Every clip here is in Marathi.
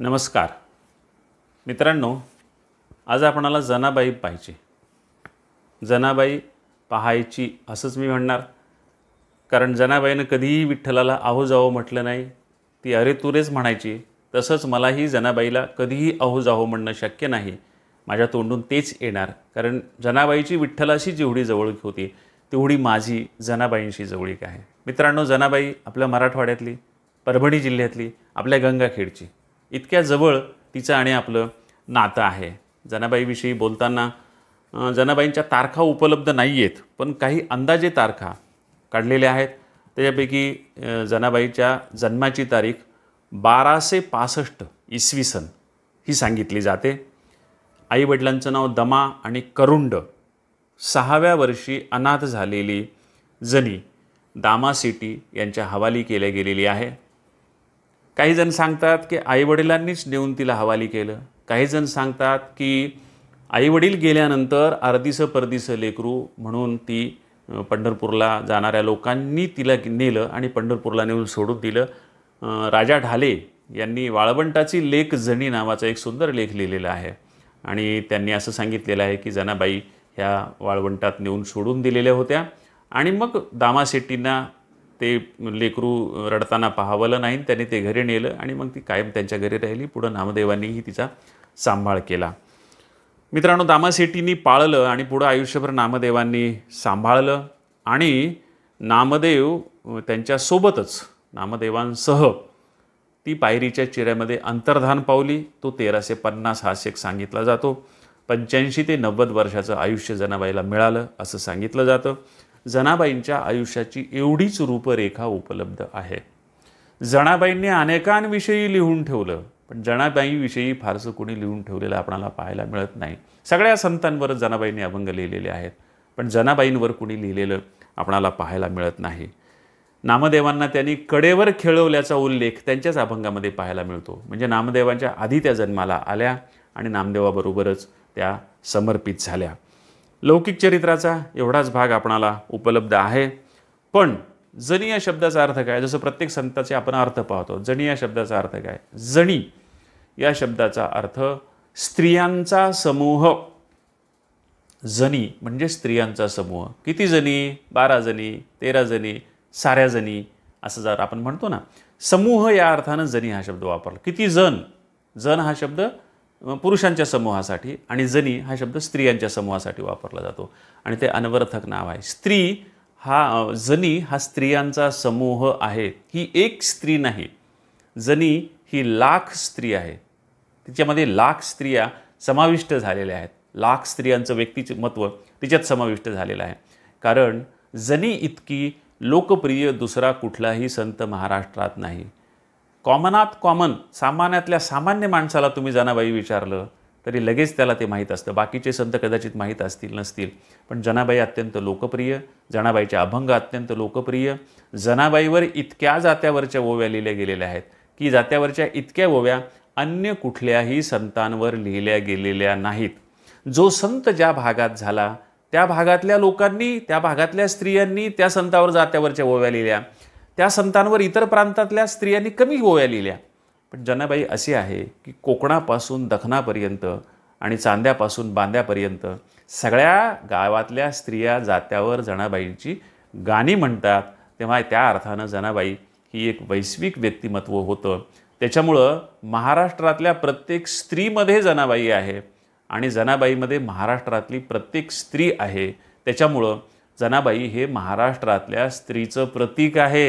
नमस्कार मित्रांनो आज आपणाला जनाबाई पाहिजे जनाबाई पाहायची असंच मी म्हणणार कारण जनाबाईनं कधीही विठ्ठलाला आहो जाहो म्हटलं नाही ती अरे तुरेच म्हणायची तसंच मलाही जनाबाईला कधीही आहो जाहो म्हणणं शक्य नाही माझ्या तोंडून तेच येणार कारण जनाबाईची विठ्ठलाशी जेवढी जवळीक होती तेवढी माझी जनाबाईंशी जवळीक आहे मित्रांनो जनाबाई आपल्या मराठवाड्यातली परभणी जिल्ह्यातली आपल्या गंगाखेडची इतक्या जवळ तिचं आणि आपलं नातं आहे जनाबाईविषयी बोलताना जनाबाईंच्या तारखा उपलब्ध नाही आहेत पण काही अंदाजे तारखा काढलेल्या आहेत त्याच्यापैकी जनाबाईच्या जन्माची तारीख बाराशे पासष्ट इसवी सन ही सांगितली जाते आईवडिलांचं नाव दमा आणि करुंड सहाव्या वर्षी अनाथ झालेली जनी दामा सिटी यांच्या हवाली केल्या गेलेली आहे काही जण सांगतात की आईवडिलांनीच नेऊन तिला हवाली केलं काहीजण सांगतात की आईवडील गेल्यानंतर अर्धीसं परदिसं लेकरू म्हणून ती पंढरपूरला जाणाऱ्या लोकांनी तिला नेलं आणि पंढरपूरला नेऊन सोडून दिलं राजा ढाले यांनी वाळवंटाची लेख जणी नावाचा एक सुंदर लेख लिहिलेला आहे आणि त्यांनी असं सांगितलेलं आहे की जनाबाई ह्या वाळवंटात नेऊन सोडून दिलेल्या होत्या आणि मग दामाशेट्टींना ते लेकरू रडताना पाहावलं नाही त्यांनी ते घरी नेलं आणि मग ती कायम त्यांच्या घरी राहिली पुढं नामदेवांनीही तिचा सांभाळ केला मित्रांनो दामासेटींनी पाळलं आणि पुढं आयुष्यभर नामदेवांनी सांभाळलं आणि नामदेव त्यांच्यासोबतच नामदेवांसह ती पायरीच्या चिऱ्यामध्ये अंतर्धान पावली तो तेराशे पन्नास हा शेख सांगितला जातो पंच्याऐंशी ते नव्वद वर्षाचं आयुष्य जनाबाईला मिळालं असं सांगितलं जातं जनाबाईंच्या आयुष्याची एवढीच रूपरेखा उपलब्ध आहे जनाबाईंनी अनेकांविषयी लिहून ठेवलं पण जणाबाईविषयी फारसं कोणी लिहून ठेवलेलं आपणाला पाहायला मिळत नाही सगळ्या संतांवर जनाबाईंनी अभंग लिहिलेले आहेत पण जनाबाईंवर कोणी लिहिलेलं आपणाला पाहायला मिळत नाही नामदेवांना त्यांनी कडेवर खेळवल्याचा उल्लेख त्यांच्याच अभंगामध्ये पाहायला मिळतो म्हणजे नामदेवांच्या आधी त्या जन्माला आल्या आणि नामदेवाबरोबरच त्या समर्पित झाल्या लौकिक चरित्राचा एवढाच भाग आपणाला उपलब्ध आहे पण जणी या शब्दाचा अर्थ काय जसं प्रत्येक संताचे आपण अर्थ पाहतो जणी या शब्दाचा अर्थ काय जणी या शब्दाचा अर्थ स्त्रियांचा समूह जणी म्हणजे स्त्रियांचा समूह किती जणी बारा जणी तेरा जणी साऱ्या जणी असं जर आपण म्हणतो ना समूह या अर्थानं जणी हा शब्द वापरला किती जण जण हा शब्द पुरुषांच्या समूहासाठी आणि जनी हा शब्द स्त्रियांच्या समूहासाठी वापरला जातो आणि ते अनवर्थक नाव आहे स्त्री हा जनी हा स्त्रियांचा समूह आहे ही एक स्त्री नाही जनी ही लाख स्त्री आहे तिच्यामध्ये लाख स्त्रिया समाविष्ट झालेल्या आहेत लाख स्त्रियांचं व्यक्तीचं महत्त्व तिच्यात समाविष्ट झालेलं आहे कारण जनी इतकी लोकप्रिय दुसरा कुठलाही संत महाराष्ट्रात नाही कॉमनात कॉमन सामान्यातल्या सामान्य माणसाला तुम्ही जनाबाई विचारलं तरी लगेच त्याला ते माहीत असतं बाकीचे संत कदाचित माहीत असतील नसतील पण जनाबाई अत्यंत लोकप्रिय जनाबाईचे अभंग अत्यंत लोकप्रिय जनाबाईवर इतक्या जात्यावरच्या ओव्या लिहिल्या गेलेल्या आहेत की जात्यावरच्या इतक्या ओव्या अन्य कुठल्याही संतांवर लिहिल्या गेलेल्या नाहीत जो संत ज्या भागात झाला त्या भागातल्या लोकांनी त्या भागातल्या स्त्रियांनी त्या संतावर जात्यावरच्या ओव्या लिहिल्या त्या संतांवर इतर प्रांतातल्या स्त्रियांनी कमी गोव्या लिहिल्या पण जनाबाई असे आहे की कोकणापासून दखनापर्यंत आणि चांद्यापासून बांद्यापर्यंत सगळ्या गावातल्या स्त्रिया जात्यावर जनाबाईंची गाणी म्हणतात तेव्हा त्या अर्थानं जनाबाई ही एक वैश्विक व्यक्तिमत्व होतं त्याच्यामुळं महाराष्ट्रातल्या प्रत्येक स्त्रीमध्ये जनाबाई आहे आणि जनाबाईमध्ये महाराष्ट्रातली प्रत्येक स्त्री आहे त्याच्यामुळं जनाबाई हे महाराष्ट्रातल्या स्त्रीचं प्रतीक आहे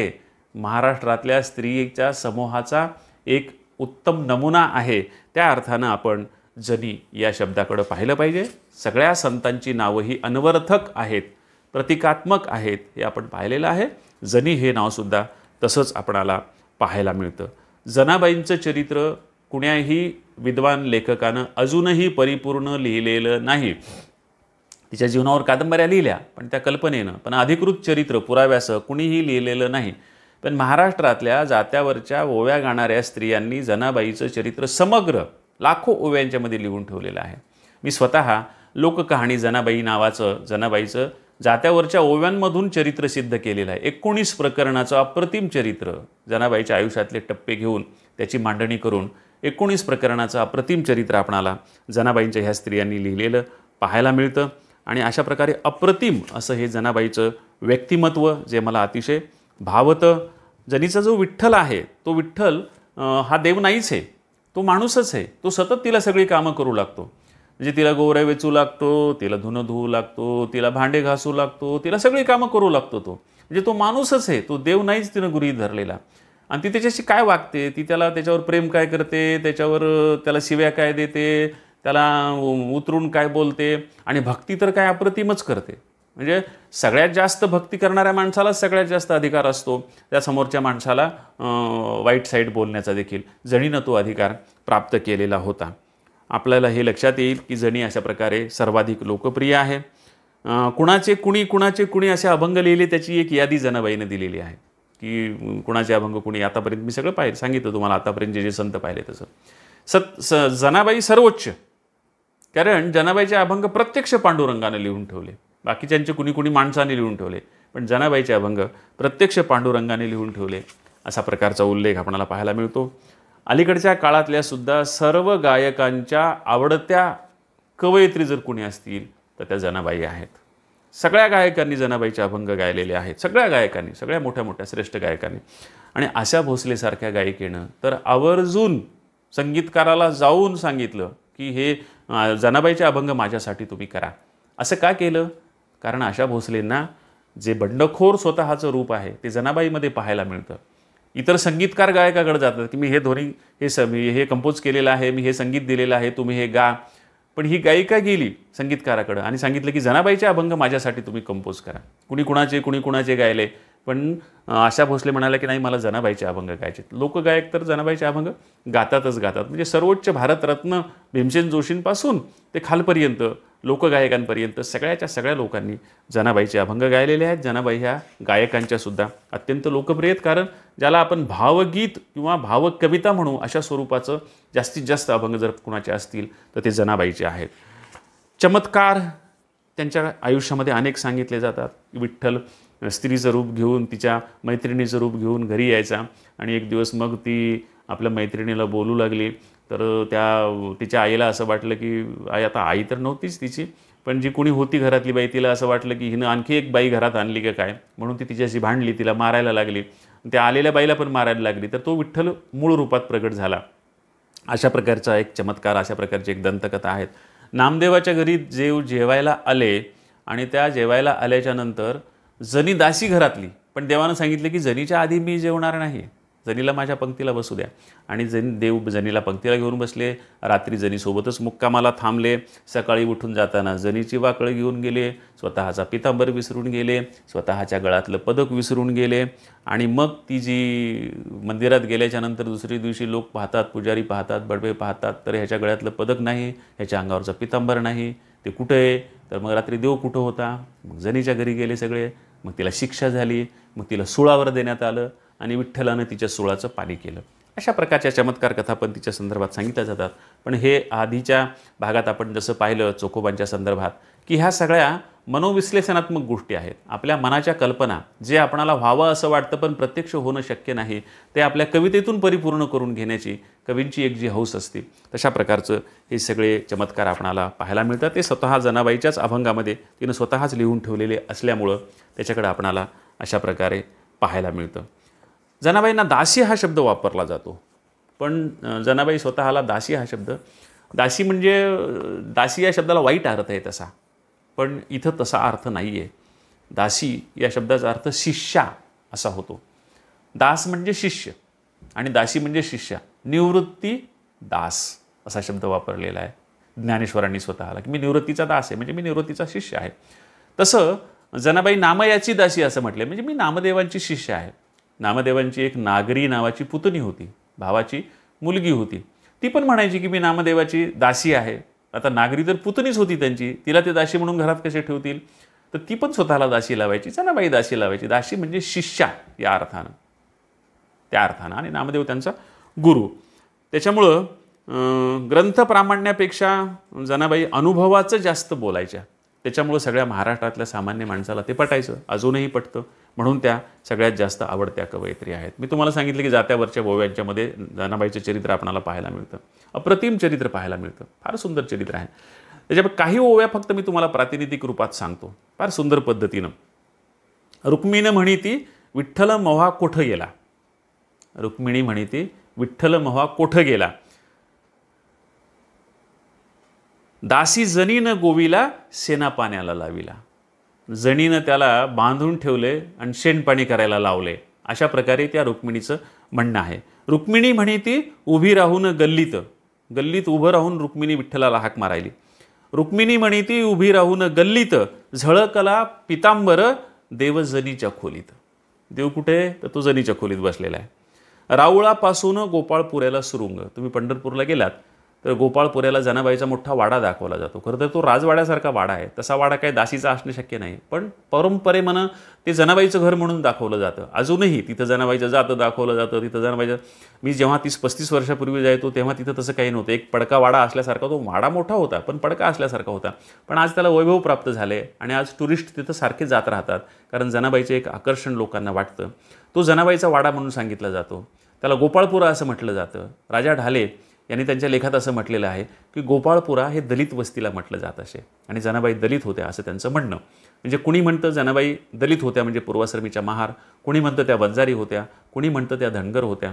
महाराष्ट्रातल्या स्त्रीच्या समूहाचा एक उत्तम नमुना आहे त्या अर्थानं आपण जनी या शब्दाकडं पाहिलं पाहिजे सगळ्या संतांची नावं ही अनवर्थक आहेत प्रतिकात्मक आहेत हे आपण पाहिलेलं आहे जनी हे नावसुद्धा तसंच आपणाला पाहायला मिळतं जनाबाईंचं चरित्र कुण्याही विद्वान लेखकानं अजूनही परिपूर्ण लिहिलेलं नाही तिच्या जीवनावर कादंबऱ्या लिहिल्या पण त्या कल्पनेनं पण अधिकृत चरित्र पुराव्यासह कुणीही लिहिलेलं नाही पण महाराष्ट्रातल्या जात्यावरच्या ओव्या गाणाऱ्या स्त्रियांनी जनाबाईचं चरित्र समग्र लाखो ओव्यांच्यामध्ये लिहून ठेवलेलं आहे मी स्वतः लोककहाणी जनाबाई नावाचं जनाबाईचं जात्यावरच्या ओव्यांमधून चरित्र सिद्ध केलेलं आहे एकोणीस प्रकरणाचं अप्रतिम चरित्र जनाबाईच्या आयुष्यातले टप्पे घेऊन त्याची मांडणी करून एकोणीस प्रकरणाचं अप्रतिम चरित्र आपणाला जनाबाईंच्या ह्या स्त्रियांनी लिहिलेलं पाहायला मिळतं आणि अशा प्रकारे अप्रतिम असं हे जनाबाईचं व्यक्तिमत्व जे मला अतिशय भावतं जनीचा जो विठ्ठल आहे तो विठ्ठल हा देव नाहीच आहे तो माणूसच आहे तो सतत तिला सगळी कामं करू लागतो म्हणजे तिला गोवऱ्या वेचू लागतो तिला धुनं धुवू लागतो तिला भांडे घासू लागतो तिला सगळी कामं करू लागतो तो म्हणजे तो माणूसच आहे तो देव नाहीच तिनं गुरी धरलेला आणि ती त्याच्याशी काय वागते ती त्याला त्याच्यावर प्रेम काय करते त्याच्यावर त्याला शिव्या काय देते त्याला उतरून काय बोलते आणि भक्ती तर काय अप्रतिमच करते म्हणजे सगळ्यात जास्त भक्ती करणाऱ्या माणसाला सगळ्यात जास्त अधिकार असतो त्या समोरच्या माणसाला वाईट साईड बोलण्याचा देखील जणीनं तो अधिकार प्राप्त केलेला होता आपल्याला हे लक्षात येईल की जणी अशा प्रकारे सर्वाधिक लोकप्रिय आहे कुणाचे कुणी कुणाचे कुणी असे अभंग लिहिले त्याची एक यादी जनाबाईनं दिलेली आहे की कुणाचे अभंग कुणी आतापर्यंत मी सगळं पाहिलं सांगितलं तुम्हाला आतापर्यंत जे जे संत पाहिले तसं सत स जनाबाई सर्वोच्च कारण जनाबाईचे अभंग प्रत्यक्ष पांडुरंगाने लिहून ठेवले बाकीच्यांचे कुणी कुणी माणसाने लिहून ठेवले पण जनाबाईचे अभंग प्रत्यक्ष पांडुरंगाने लिहून ठेवले असा प्रकारचा उल्लेख आपणाला पाहायला मिळतो अलीकडच्या काळातल्या सुद्धा सर्व गायकांच्या आवडत्या कवयित्री जर कुणी असतील तर त्या जनाबाई आहेत सगळ्या गायकांनी जनाबाईचे अभंग गायलेले आहेत सगळ्या गायकांनी सगळ्या मोठ्या मोठ्या श्रेष्ठ गायकांनी आणि आशा भोसलेसारख्या गायिकेनं तर आवर्जून संगीतकाराला जाऊन सांगितलं की हे जनाबाईचे अभंग माझ्यासाठी तुम्ही करा असं का केलं कारण आशा भोसलेंना जे बंडखोर स्वतःचं रूप आहे ते जनाबाईमध्ये पाहायला मिळतं इतर संगीतकार गायकाकडे जातात की मी हे ध्वनी हे स मी हे कंपोज केलेलं आहे मी हे संगीत दिलेलं आहे तुम्ही हे गा पण ही गायिका गेली संगीतकाराकडं आणि सांगितलं की जनाबाईचे अभंग माझ्यासाठी तुम्ही कंपोज करा कुणी कुणाचे कुणी कुणाचे गायले पण आशा भोसले म्हणाल्या की नाही मला जनाबाईचे अभंग गायचे लोकगायक तर जनाबाईचे अभंग गातातच गातात म्हणजे सर्वोच्च भारतरत्न भीमसेन जोशींपासून ते खालपर्यंत लोकगायकांपर्यंत सगळ्याच्या सगळ्या लोकांनी जनाबाईचे अभंग गायलेले आहेत जनाबाई ह्या गायकांच्यासुद्धा अत्यंत लोकप्रिय कारण ज्याला आपण भावगीत किंवा भावकविता म्हणू अशा स्वरूपाचं जास्तीत जास्त अभंग जर कुणाचे असतील तर ते जनाबाईचे आहेत चमत्कार त्यांच्या आयुष्यामध्ये अनेक सांगितले जातात विठ्ठल स्त्रीचं रूप घेऊन तिच्या मैत्रिणीचं रूप घेऊन घरी यायचा आणि एक दिवस मग ती आपल्या मैत्रिणीला बोलू लागली तर त्या तिच्या आईला असं वाटलं की आई आता आई तर नव्हतीच तिची पण जी कोणी होती घरातली बाई तिला असं वाटलं की हिनं आणखी एक बाई घरात आणली का काय म्हणून ती तिच्याशी भांडली तिला मारायला लागली त्या आलेल्या बाईला पण मारायला लागली तर तो विठ्ठल मूळ रूपात प्रकट झाला अशा प्रकारचा एक चमत्कार अशा प्रकारची एक दंतकथा आहेत नामदेवाच्या घरी जेव जेवायला आले आणि त्या जेवायला आल्याच्यानंतर जनी दासी घरातली पण देवानं सांगितलं की जनीच्या आधी मी जेवणार नाही जनीला माझ्या पंक्तीला बसू द्या आणि जनी देव जनीला पंक्तीला घेऊन बसले रात्री जनीसोबतच मुक्कामाला थांबले सकाळी उठून जाताना जनीची वाकळी घेऊन गेले स्वतःचा पितांबर विसरून गेले स्वतःच्या गळातलं पदक विसरून गेले आणि मग ती जी मंदिरात गेल्याच्यानंतर दुसऱ्या दिवशी लोक पाहतात पुजारी पाहतात बडबे पाहतात तर ह्याच्या गळ्यातलं पदक नाही ह्याच्या अंगावरचा पितांबर नाही ते कुठं आहे तर मग रात्री देव कुठं होता मग जनीच्या घरी गेले सगळे मग तिला शिक्षा झाली मग तिला सुळावर देण्यात आलं आणि विठ्ठलानं तिच्या सुळाचं पाणी केलं अशा प्रकारच्या चमत्कार कथा पण तिच्या संदर्भात सांगितल्या जातात पण हे आधीच्या भागात आपण जसं पाहिलं चोखोबांच्या संदर्भात की ह्या सगळ्या मनोविश्लेषणात्मक गोष्टी आहेत आपल्या मनाच्या कल्पना जे आपणाला व्हावं असं वाटतं पण प्रत्यक्ष होणं शक्य नाही ते आपल्या कवितेतून परिपूर्ण करून घेण्याची कवींची एक जी हौस असते तशा प्रकारचं हे सगळे चमत्कार आपणाला पाहायला मिळतात ते स्वतः जनाबाईच्याच अभंगामध्ये तिनं स्वतःच लिहून ठेवलेले असल्यामुळं त्याच्याकडे आपणाला अशा प्रकारे पाहायला मिळतं जनाबाईंना दासी हा शब्द वापरला जातो पण जनाबाई स्वतःला दासी हा शब्द दासी म्हणजे दासी या शब्दाला वाईट अर्थ आहे तसा पण इथं तसा अर्थ नाही आहे दासी या शब्दाचा अर्थ शिष्या असा होतो दास म्हणजे शिष्य आणि दासी म्हणजे शिष्या निवृत्ती दास असा शब्द वापरलेला आहे ज्ञानेश्वरांनी स्वतःला की मी निवृत्तीचा दास आहे म्हणजे मी निवृत्तीचा शिष्य आहे तसं जनाबाई नामयाची दासी असं म्हटले म्हणजे मी नामदेवांची शिष्य आहे नामदेवांची एक नागरी नावाची पुतणी होती भावाची मुलगी होती ती पण म्हणायची की मी नामदेवाची दासी आहे आता नागरी तर पुतणीच होती त्यांची तिला ते दासी म्हणून घरात कसे ठेवतील तर ती पण स्वतःला दासी लावायची जनाबाई दासी लावायची दासी म्हणजे शिष्या या अर्थानं त्या अर्थानं आणि नामदेव त्यांचा गुरु त्याच्यामुळं ग्रंथ प्रामाण्यापेक्षा जनाबाई अनुभवाचं जास्त बोलायच्या त्याच्यामुळं सगळ्या महाराष्ट्रातल्या सामान्य माणसाला ते पटायचं अजूनही पटतं म्हणून त्या सगळ्यात जास्त आवडत्या कवयित्री आहेत मी तुम्हाला सांगितलं की जात्यावरच्या बोव्यांच्यामध्ये जानाबाईचं चरित्र आपणाला पाहायला मिळतं अप्रतिम चरित्र पाहायला मिळतं फार सुंदर चरित्र आहे त्याच्यामुळे काही ओव्या फक्त मी तुम्हाला प्रातिनिधिक रूपात सांगतो फार सुंदर पद्धतीनं रुक्मिणं म्हणी ती विठ्ठल मव्हा कोठं गेला रुक्मिणी म्हणी ती विठ्ठल मव्हा कोठं गेला दासी जणीनं गोवीला सेना पाण्याला लाविला जणीनं त्याला बांधून ठेवले आणि शेणपाणी करायला लावले अशा प्रकारे त्या रुक्मिणीचं म्हणणं आहे रुक्मिणी म्हणे ती उभी राहून गल्लीत गल्लीत उभं राहून रुक्मिणी विठ्ठलाला हाक मारायली रुक्मिणी म्हणे ती उभी राहून गल्लीत झळकला पितांबर देव जनीच्या खोलीत देव कुठे तर तो जनीच्या खोलीत बसलेला आहे रावळापासून गोपाळपुऱ्याला सुरुंग तुम्ही पंढरपूरला गेलात तर गोपाळपुऱ्याला जनाबाईचा मोठा वाडा दाखवला जातो खरं तर तो राजवाड्यासारखा वाडा आहे तसा वाडा काही दासीचा असणे शक्य नाही पण परंपरेमानं ते जनाबाईचं घर म्हणून दाखवलं जातं अजूनही तिथं जनाबाईचं जातं दाखवलं जातं तिथं जनाबाईचं मी जेव्हा तीस पस्तीस वर्षापूर्वी जायचो तेव्हा तिथं तसं काही नव्हतं एक पडका वाडा असल्यासारखा तो वाडा मोठा होता पण पडका असल्यासारखा होता पण आज त्याला वैभव प्राप्त झाले आणि आज टुरिस्ट तिथं सारखे जात राहतात कारण जनाबाईचं एक आकर्षण लोकांना वाटतं तो जनाबाईचा वाडा म्हणून सांगितला जातो त्याला गोपाळपुरा असं म्हटलं जातं राजा ढाले यांनी त्यांच्या लेखात असं म्हटलेलं आहे की गोपाळपुरा हे दलित वस्तीला म्हटलं जात असे आणि जनाबाई दलित होत्या असं त्यांचं म्हणणं म्हणजे कुणी म्हणतं जनाबाई दलित होत्या म्हणजे पूर्वाश्रमीच्या महार कुणी म्हणतं त्या वंजारी होत्या कुणी म्हणतं त्या धनगर होत्या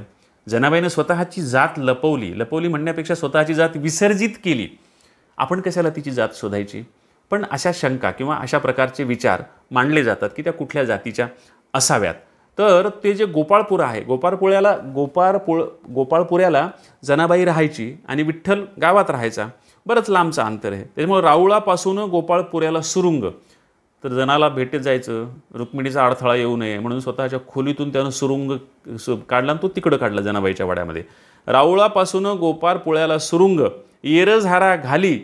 जनाबाईनं स्वतःची जात लपवली लपवली म्हणण्यापेक्षा स्वतःची जात विसर्जित केली आपण कशाला तिची जात शोधायची पण अशा शंका किंवा अशा प्रकारचे विचार मांडले जातात की त्या कुठल्या जातीच्या असाव्यात तर ते जे गोपाळपुरा आहे गोपाळपुळ्याला गोपाळपुळ गोपाळपुऱ्याला जनाबाई राहायची आणि विठ्ठल गावात राहायचा बरंच लांबचं अंतर आहे त्याच्यामुळे राऊळापासून गोपाळपुऱ्याला सुरुंग तर जनाला भेटत जायचं रुक्मिणीचा अडथळा येऊ नये म्हणून स्वतःच्या खोलीतून त्यानं सुरुंग सु काढला आणि तो तिकडं काढला जनाबाईच्या वाड्यामध्ये राऊळापासून गोपाळपुळ्याला सुरुंग येरझारा घाली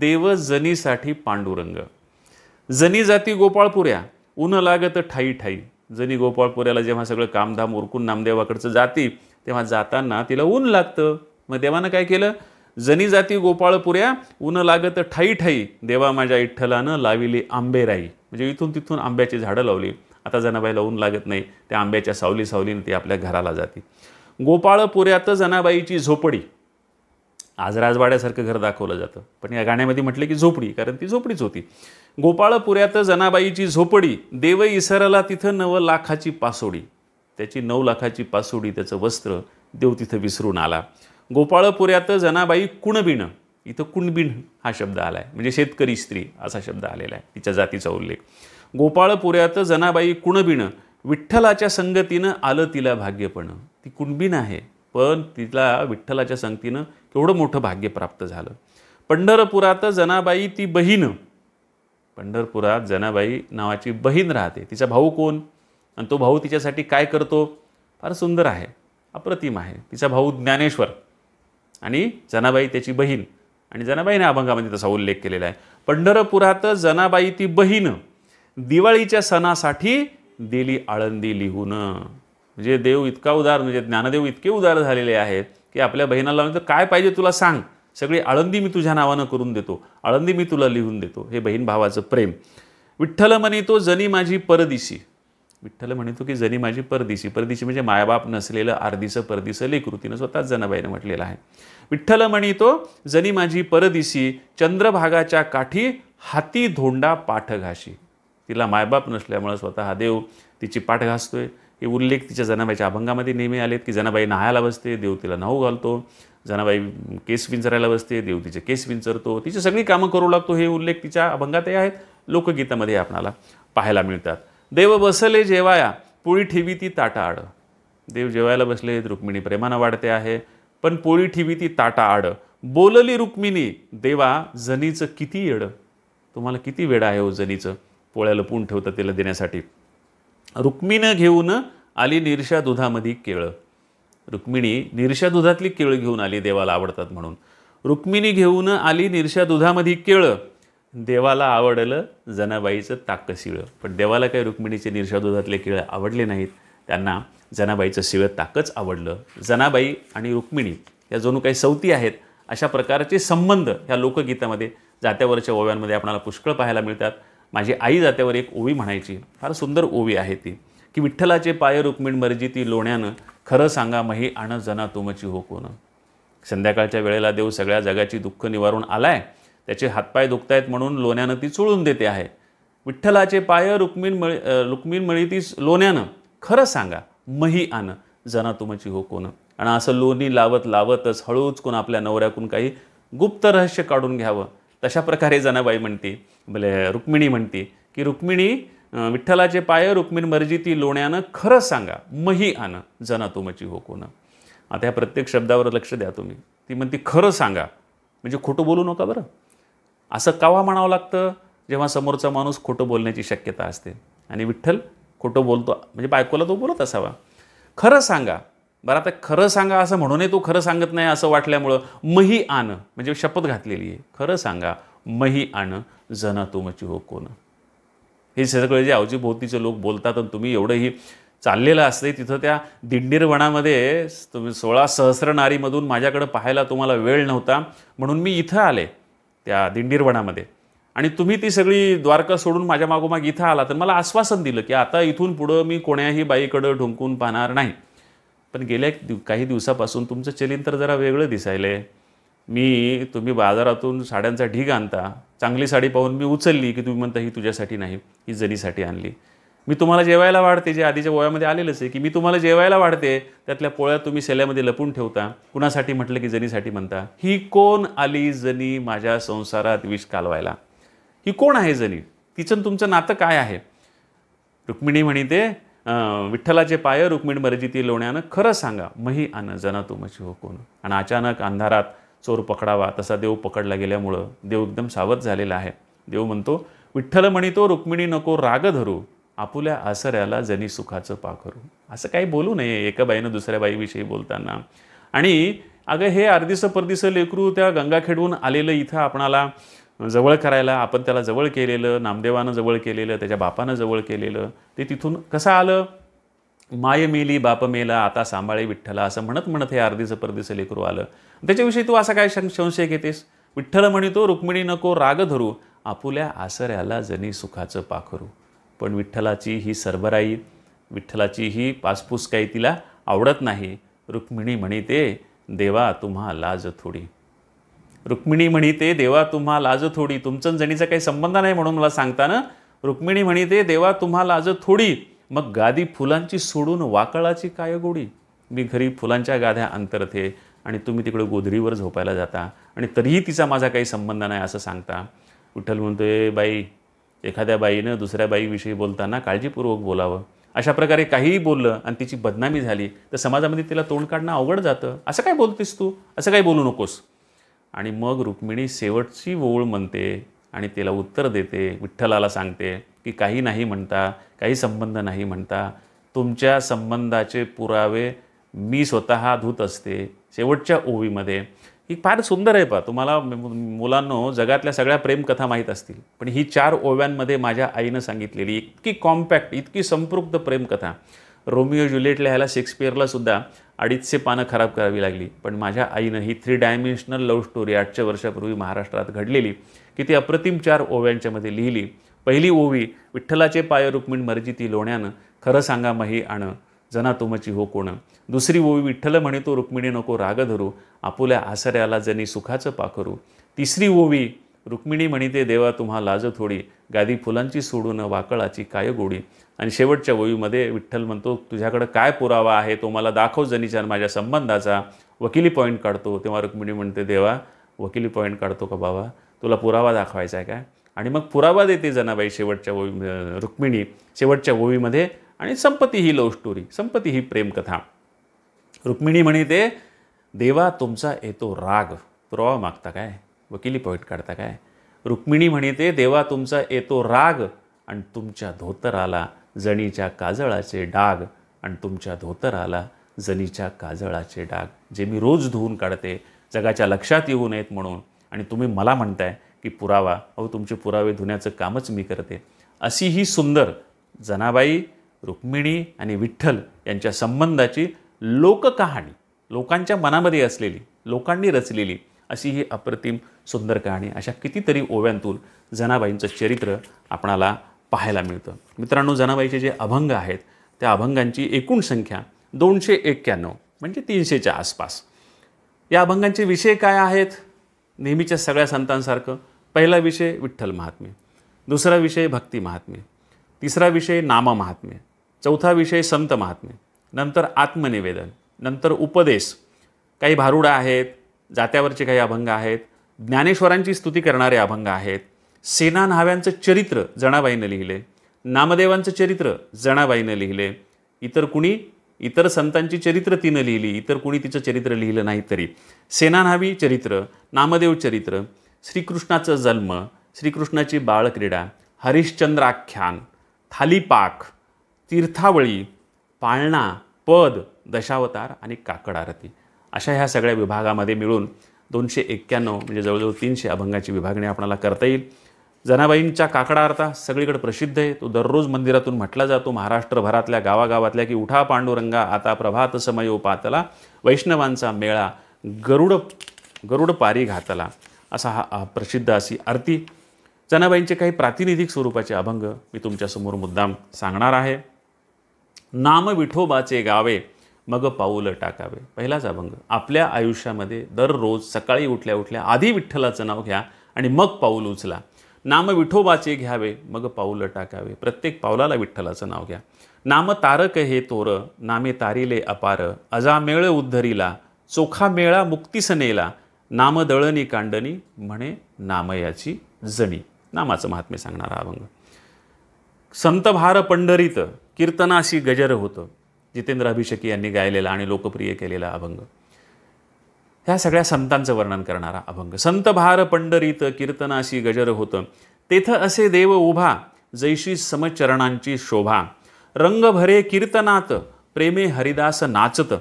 देव जनीसाठी पांडुरंग जनी जाती गोपाळपुऱ्या ऊन लागत ठाई ठाई जनी गोपाळपुऱ्याला जेव्हा सगळं कामधाम उरकून नामदेवाकडचं जाती तेव्हा जाताना तिला ऊन लागतं मग देवानं काय केलं जनी जाती गोपाळपुऱ्या ऊन लागत ठाई ठाई देवा माझ्या इठ्ठलानं लाविली आंबेराई म्हणजे इथून तिथून आंब्याची झाडं लावली आता जनाबाईला ऊन लागत नाही त्या आंब्याच्या सावली सावलीने ती आपल्या घराला जाते गोपाळपुऱ्यात जनाबाईची झोपडी आज राजवाड्यासारखं घर दाखवलं जातं पण या गाण्यामध्ये म्हटलं की झोपडी कारण ती झोपडीच होती गोपाळपुऱ्यात जनाबाईची झोपडी देव इसराला तिथं नव लाखाची पासोडी त्याची नऊ लाखाची पासोडी त्याचं वस्त्र देव तिथं विसरून आला गोपाळपुऱ्यात जनाबाई कुणबिण इथं कुणबिण हा शब्द आला म्हणजे शेतकरी स्त्री असा शब्द आलेला आहे तिच्या जातीचा उल्लेख गोपाळपुऱ्यात जनाबाई कुणबिण विठ्ठलाच्या संगतीनं आलं तिला भाग्यपणं ती कुणबिण आहे पण तिला विठ्ठलाच्या संगतीनं केवढं मोठं भाग्य प्राप्त झालं पंढरपुरात जनाबाई ती बहीण पंढरपुरात जनाबाई नावाची बहीण राहते तिचा भाऊ कोण आणि तो भाऊ तिच्यासाठी काय करतो फार सुंदर आहे अप्रतिम आहे तिचा भाऊ ज्ञानेश्वर आणि जनाबाई त्याची बहीण आणि जनाबाईने अभंगामध्ये तसा उल्लेख केलेला आहे पंढरपुरात जनाबाई ती बहीण दिवाळीच्या सणासाठी दिली आळंदी लिहून म्हणजे देव इतका उदार म्हणजे ज्ञानदेव इतके उदार झालेले आहेत की आपल्या बहिणाला म्हणजे काय पाहिजे तुला सांग सगळी आळंदी मी तुझ्या नावानं करून देतो आळंदी मी तुला लिहून देतो हे बहीण भावाचं प्रेम विठ्ठल तो जनी माझी परदिशी विठ्ठल तो की जनी माझी परदिशी परदिशी म्हणजे मायबाप नसलेलं आरदीचं परदिसं लेकृतीनं स्वतःच जनाबाईनं म्हटलेलं आहे विठ्ठल तो जनी माझी परदिशी चंद्रभागाच्या काठी हाती धोंडा पाठघाशी तिला मायबाप नसल्यामुळं स्वतः हा देव तिची पाठ घासतोय हे उल्लेख तिच्या जनाबाईच्या अभंगामध्ये नेहमी आलेत की जनाबाई न्हायला बसते देव तिला न्हाऊ घालतो जनाबाई केस विंचरायला बसते देव तिचे केस विंचरतो तिची सगळी कामं करू लागतो हे उल्लेख तिच्या अभंगातही आहेत लोकगीतामध्ये आपणाला पाहायला मिळतात देव बसले जेवाया पोळी ठेवी ती ताटा आड देव जेवायला बसले रुक्मिणी प्रेमानं वाढते आहे पण पोळी ठेवी ती ताटा आड बोलली रुक्मिणी देवा जनीचं किती येडं तुम्हाला किती वेळ आहे हो जनीचं पोळ्याला पूण ठेवतं तिला देण्यासाठी रुक्मिणं घेऊन आली निरशा दुधामध्ये केळं रुक्मिणी निरशा दुधातली केळं घेऊन आली देवाला आवडतात म्हणून रुक्मिणी घेऊन आली निरशा दुधामध्ये केळं देवाला आवडलं जनाबाईचं ताक शिळं पण देवाला काही रुक्मिणीचे निरशा दुधातले केळं आवडले नाहीत त्यांना जनाबाईचं शिळं ताकच आवडलं जनाबाई आणि रुक्मिणी या जणू काही सवती आहेत अशा प्रकारचे संबंध ह्या लोकगीतामध्ये जात्यावरच्या ओव्यांमध्ये आपणाला पुष्कळ पाहायला मिळतात माझी आई जात्यावर एक ओवी म्हणायची फार सुंदर ओवी आहे ती की विठ्ठलाचे पाय रुक्मिण मर्जी ती लोण्यानं खरं सांगा मही आण जना तुमची हो कोण संध्याकाळच्या वेळेला देव सगळ्या जगाची दुःख निवारून आलाय त्याचे हातपाय दुखतायत म्हणून लोण्यानं ती चोळून देते आहे विठ्ठलाचे पाय रुक्मिण मळी रुक्मिण मळी ती लोण्यानं खरं सांगा मही आण जना तुमची हो कोण आणि असं लोणी लावत लावतच हळूच कोण आपल्या नवऱ्याकून काही गुप्त रहस्य काढून घ्यावं तशा प्रकारे जनाबाई म्हणते भले रुक्मिणी म्हणते की रुक्मिणी विठ्ठलाचे पाय रुक्मिण मर्जी ती लोण्यानं खरं सांगा मही आण जना तुमची हो कोण आता ह्या प्रत्येक शब्दावर लक्ष द्या तुम्ही ती म्हणती खरं सांगा म्हणजे खोटं बोलू नका बरं असं कावा म्हणावं लागतं जेव्हा समोरचा माणूस खोटं बोलण्याची शक्यता असते आणि विठ्ठल खोटं बोलतो म्हणजे बायकोला तो बोलत असावा खरं सांगा बरं आता खरं सांगा असं म्हणूनही तू खरं सांगत नाही असं वाटल्यामुळं मही आण म्हणजे शपथ घातलेली आहे खरं सांगा मही आण जना तुमची हो कोण हे सगळे जे आवजीभोवतीचे लोक बोलतात आणि तुम्ही एवढंही चाललेलं असते तिथं त्या दिंडीरवणामध्ये तुम्ही सोळा सहस्र नारीमधून माझ्याकडं पाहायला तुम्हाला वेळ नव्हता म्हणून मी इथं आले त्या दिंडीरवणामध्ये आणि तुम्ही ती सगळी द्वारका सोडून माझ्या मागोमाग इथं आला तर मला आश्वासन दिलं की आता इथून पुढं मी कोण्याही बाईकडं ढुंकून पाहणार नाही पण गेल्या काही दिवसापासून तुमचं चलिन तर जरा वेगळं दिसायलं आहे मी तुम्ही बाजारातून साड्यांचा ढीग आणता चांगली साडी पाहून मी उचलली की तुम्ही म्हणता ही तुझ्यासाठी नाही ही जनीसाठी आणली मी तुम्हाला जेवायला वाढते जे आधीच्या वयामध्ये आलेलंच आहे की मी तुम्हाला जेवायला वाढते त्यातल्या पोळ्या तुम्ही सेल्यामध्ये लपून ठेवता कुणासाठी म्हटलं की जनीसाठी म्हणता ही कोण आली जनी माझ्या संसारात विष कालवायला ही कोण आहे जनी तिचं तुमचं नातं काय आहे रुक्मिणी म्हणते विठ्ठलाचे पाय रुक्मिण ती लोण्यानं खरं सांगा मही आन जना तुमची हो कोण आणि अचानक अंधारात चोर पकडावा तसा देव पकडला गेल्यामुळं देव एकदम सावध झालेला आहे देव म्हणतो विठ्ठल म्हणितो रुक्मिणी नको राग धरू आपुल्या आसऱ्याला जनी सुखाचं करू असं काही बोलू नये एका बाईनं दुसऱ्या बाईविषयी बोलताना आणि अगं हे अर्धीसं परदिसं लेकरू त्या गंगाखेडून आलेलं इथं आपणाला जवळ करायला आपण त्याला जवळ केलेलं नामदेवानं जवळ केलेलं त्याच्या बापानं जवळ केलेलं ते तिथून कसं आलं माय मेली बाप मेला आता सांभाळे विठ्ठला असं म्हणत म्हणत हे अर्धीचं परदीचं लेकरू आलं त्याच्याविषयी तू असा काय संशय घेतेस विठ्ठल म्हणतो रुक्मिणी नको राग धरू आपुल्या आसऱ्याला जनी सुखाचं पाखरू पण विठ्ठलाची ही सरबराई विठ्ठलाची ही पासपूस काही तिला आवडत नाही रुक्मिणी म्हणिते देवा तुम्हा लाज थोडी रुक्मिणी म्हणी ते देवा तुम्हा लाज थोडी तुमचं जणीचा काही संबंध नाही म्हणून मला सांगताना रुक्मिणी म्हणी ते देवा तुम्हा लाज थोडी मग गादी फुलांची सोडून वाकळाची काय गोडी मी घरी फुलांच्या गाद्या अंतरते आणि तुम्ही तिकडे गोधरीवर झोपायला जाता आणि तरीही तिचा माझा काही संबंध नाही असं सांगता विठ्ठल म्हणतोय बाई एखाद्या बाईनं दुसऱ्या बाईविषयी बोलताना काळजीपूर्वक बोलावं अशा प्रकारे काहीही बोललं आणि तिची बदनामी झाली तर समाजामध्ये तिला तोंड काढणं अवघड जातं असं काय बोलतेस तू असं काही बोलू नकोस आणि मग रुक्मिणी शेवटची ओळ म्हणते आणि तिला उत्तर देते विठ्ठलाला सांगते की काही नाही म्हणता काही संबंध नाही म्हणता तुमच्या संबंधाचे पुरावे मी स्वतः धूत असते शेवटच्या ओवीमध्ये ही फार सुंदर आहे पा तुम्हाला मुलांनो जगातल्या सगळ्या प्रेमकथा माहीत असतील पण ही चार ओव्यांमध्ये माझ्या आईनं सांगितलेली इतकी कॉम्पॅक्ट इतकी संपृक्त प्रेमकथा रोमिओ लिहायला ह्याला सुद्धा अडीचशे पानं खराब करावी लागली पण माझ्या आईनं ही थ्री डायमेन्शनल लव्ह स्टोरी आठशे वर्षापूर्वी महाराष्ट्रात घडलेली की ती अप्रतिम चार ओव्यांच्यामध्ये लिहिली पहिली ओवी विठ्ठलाचे पाय रुक्मिण मर्जी ती लोण्यानं खरं सांगा मही आणं जना तुमची हो कोण दुसरी ओवी विठ्ठल म्हणतो रुक्मिणी नको राग धरू आपुल्या आसऱ्याला जनी सुखाचं पाखरू तिसरी ओवी रुक्मिणी म्हणते देवा तुम्हा लाज थोडी गादी फुलांची सोडून वाकळाची काय गोडी आणि शेवटच्या ओळीमध्ये विठ्ठल म्हणतो तुझ्याकडं काय पुरावा आहे तो मला दाखव जनीच्या माझ्या संबंधाचा वकिली पॉईंट काढतो तेव्हा रुक्मिणी म्हणते देवा वकिली पॉईंट काढतो का बाबा तुला पुरावा दाखवायचा आहे काय आणि मग पुरावा देते जनाबाई शेवटच्या ओळी रुक्मिणी शेवटच्या ओळीमध्ये आणि संपत्ती ही लव्ह स्टोरी संपत्ती ही प्रेमकथा रुक्मिणी म्हणे ते देवा तुमचा येतो राग पुरावा मागता काय वकिली पॉईंट काढता काय रुक्मिणी म्हणे ते देवा तुमचा येतो राग आणि तुमच्या धोतराला जणीच्या काजळाचे डाग आणि तुमच्या धोतराला जणीच्या काजळाचे डाग जे मी रोज धुवून काढते जगाच्या लक्षात येऊ नयेत म्हणून आणि तुम्ही मला म्हणताय की पुरावा अहो तुमचे पुरावे धुण्याचं कामच मी करते अशी ही सुंदर जनाबाई रुक्मिणी आणि विठ्ठल यांच्या संबंधाची लोककहाणी लोकांच्या मनामध्ये असलेली लोकांनी रचलेली अशी ही अप्रतिम सुंदर कहाणी अशा कितीतरी ओव्यांतून जनाबाईंचं चरित्र आपणाला पाहायला मिळतं मित्रांनो जनाबाईचे जे अभंग आहेत त्या अभंगांची एकूण संख्या दोनशे एक्क्याण्णव म्हणजे तीनशेच्या आसपास या अभंगांचे विषय काय आहेत नेहमीच्या सगळ्या संतांसारखं पहिला विषय विठ्ठल महात्म्य दुसरा विषय भक्ती महात्म्य तिसरा विषय नामा महात्म्य चौथा विषय संत महात्म्य नंतर आत्मनिवेदन नंतर उपदेश काही भारुडा आहेत जात्यावरचे काही अभंग आहेत ज्ञानेश्वरांची स्तुती करणारे अभंग आहेत सेना न्हाव्यांचं चरित्र जणाबाईनं लिहिले नामदेवांचं चरित्र जणाबाईनं लिहिले इतर कुणी इतर संतांची चरित्र तिनं लिहिली इतर कुणी तिचं चरित्र लिहिलं नाही तरी सेना चरित्र नामदेव चरित्र श्रीकृष्णाचं जन्म श्रीकृष्णाची बाळक्रीडा हरिश्चंद्र आख्यान थालीपाक तीर्थावळी पाळणा पद दशावतार आणि काकड आरती अशा ह्या सगळ्या विभागामध्ये मिळून दोनशे एक्क्याण्णव म्हणजे जवळजवळ तीनशे अभंगाची विभागणी आपणाला करता येईल जनाबाईंच्या काकडा अर्था सगळीकडे प्रसिद्ध आहे तो दररोज मंदिरातून म्हटला जातो महाराष्ट्रभरातल्या गावागावातल्या की उठा पांडुरंगा आता प्रभात समयो पातला वैष्णवांचा मेळा गरुड गरुड पारी घातला असा हा प्रसिद्ध अशी आरती जनाबाईंचे काही प्रातिनिधिक स्वरूपाचे अभंग मी तुमच्यासमोर मुद्दाम सांगणार आहे नाम विठोबाचे गावे मग पाऊल टाकावे पहिलाच अभंग आपल्या आयुष्यामध्ये दररोज सकाळी उठल्या उठल्या आधी विठ्ठलाचं नाव घ्या आणि मग पाऊल उचला नाम विठोबाचे घ्यावे मग पाऊल टाकावे प्रत्येक पावलाला विठ्ठलाचं नाव घ्या नाम तारक हे तोर नामे तारिले अपार अजामेळ उद्धरीला चोखा मेळा नाम दळणी कांडणी म्हणे नामयाची जणी नामाचं महात्मे सांगणारा अभंग संत पंढरीत कीर्तनाशी गजर होतं जितेंद्र अभिषेकी यांनी गायलेला आणि लोकप्रिय केलेला अभंग ह्या सगळ्या संतांचं वर्णन करणारा अभंग संत भार पंढरीत कीर्तनाशी गजर होतं तेथं असे देव उभा जैशी समचरणांची शोभा रंग भरे कीर्तनात प्रेमे हरिदास नाचत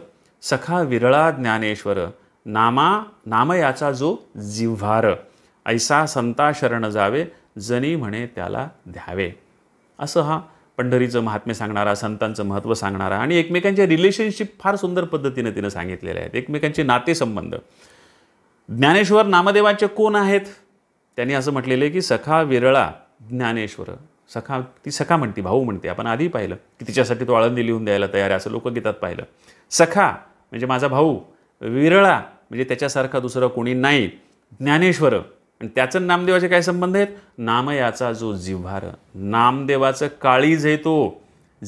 सखा विरळा ज्ञानेश्वर नामा याचा जो जिव्हार ऐसा संता शरण जावे जनी म्हणे त्याला द्यावे असं हा पंढरीचं महात्म्य सांगणारा संतांचं महत्त्व सांगणारा आणि एकमेकांच्या रिलेशनशिप फार सुंदर पद्धतीनं तिनं सांगितलेले आहेत एकमेकांचे नातेसंबंध ज्ञानेश्वर नामदेवाचे कोण आहेत त्यांनी असं म्हटलेलं आहे की सखा विरळा ज्ञानेश्वर सखा ती सखा म्हणते भाऊ म्हणते आपण आधी पाहिलं की तिच्यासाठी तो आळंदी लिहून द्यायला तयार आहे असं लोकगीतात पाहिलं सखा म्हणजे माझा भाऊ विरळा म्हणजे त्याच्यासारखा दुसरं कोणी नाही ज्ञानेश्वर आणि त्याचं नामदेवाचे काय संबंध आहेत नाम याचा जो जिव्हार नामदेवाचं काळीज आहे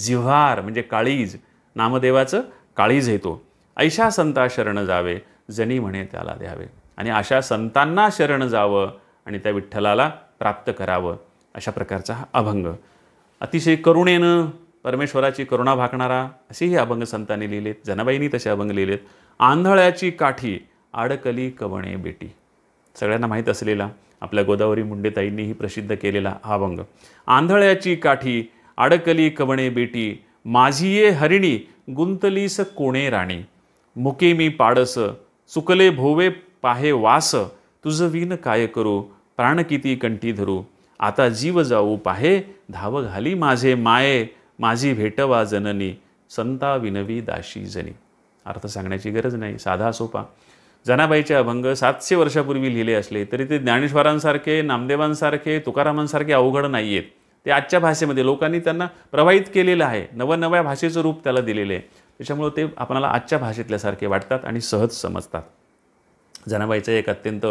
जिव्हार म्हणजे काळीज नामदेवाचं काळीज येतो ऐशा संता शरण जावे जनी म्हणे त्याला द्यावे आणि अशा संतांना शरण जावं आणि त्या विठ्ठलाला प्राप्त करावं अशा प्रकारचा हा अभंग अतिशय करुणेनं परमेश्वराची करुणा भाकणारा असेही अभंग संतांनी लिहिलेत जनाबाईंनी तसे अभंग लिहिलेत आंधळ्याची काठी आडकली कवणे बेटी सगळ्यांना माहीत असलेला आपल्या गोदावरी मुंडेताईंनीही प्रसिद्ध केलेला हा अभंग आंधळ्याची काठी अडकली कवणे बेटी माझीये हरिणी गुंतलीस कोणे राणी मुके मी पाडस चुकले भोवे पाहे वास तुझं विन काय करू प्राण किती कंठी धरू आता जीव जाऊ पाहे धाव घाली माझे माये माझी भेटवा जननी संता विनवी दाशी जनी अर्थ सांगण्याची गरज नाही साधा सोपा जनाबाईचे अभंग सातशे वर्षापूर्वी लिहिले असले तरी ते ज्ञानेश्वरांसारखे नामदेवांसारखे तुकारामांसारखे अवघड नाही आहेत ते आजच्या भाषेमध्ये लोकांनी त्यांना प्रवाहित केलेलं आहे नवनव्या भाषेचं रूप त्याला दिलेलं आहे त्याच्यामुळं ते आपणाला आजच्या भाषेतल्यासारखे वाटतात आणि सहज समजतात जनाबाईचा एक अत्यंत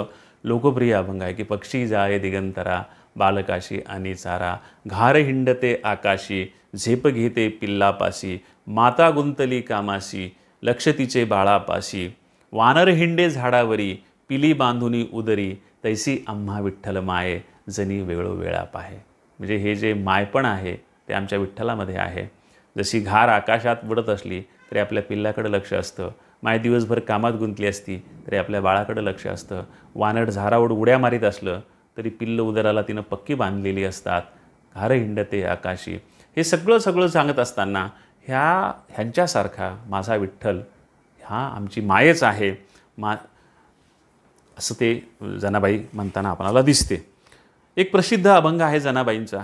लोकप्रिय अभंग आहे की पक्षी जाय दिगंतरा बालकाशी आणि चारा घार हिंडते आकाशी झेप घेते पिल्लापाशी माता गुंतली कामाशी लक्ष तिचे बाळापाशी वानर हिंडे झाडावरी पिली बांधुनी उदरी तैसी आम्हा विठ्ठल माये जनी वेळोवेळा पाहे म्हणजे हे जे मायपण आहे ते आमच्या विठ्ठलामध्ये आहे जशी घार आकाशात उडत असली तरी आपल्या पिल्लाकडं लक्ष असतं माय दिवसभर कामात गुंतली असती तरी आपल्या बाळाकडं लक्ष असतं वानर झाराउड उड्या मारीत असलं तरी पिल्ल उदराला तिनं पक्की बांधलेली असतात घार हिंडते आकाशी हे सगळं सगळं सांगत असताना ह्या ह्यांच्यासारखा माझा विठ्ठल हा आमची मायेच आहे मा असं ते जनाबाई म्हणताना आपणाला दिसते एक प्रसिद्ध अभंग आहे जनाबाईंचा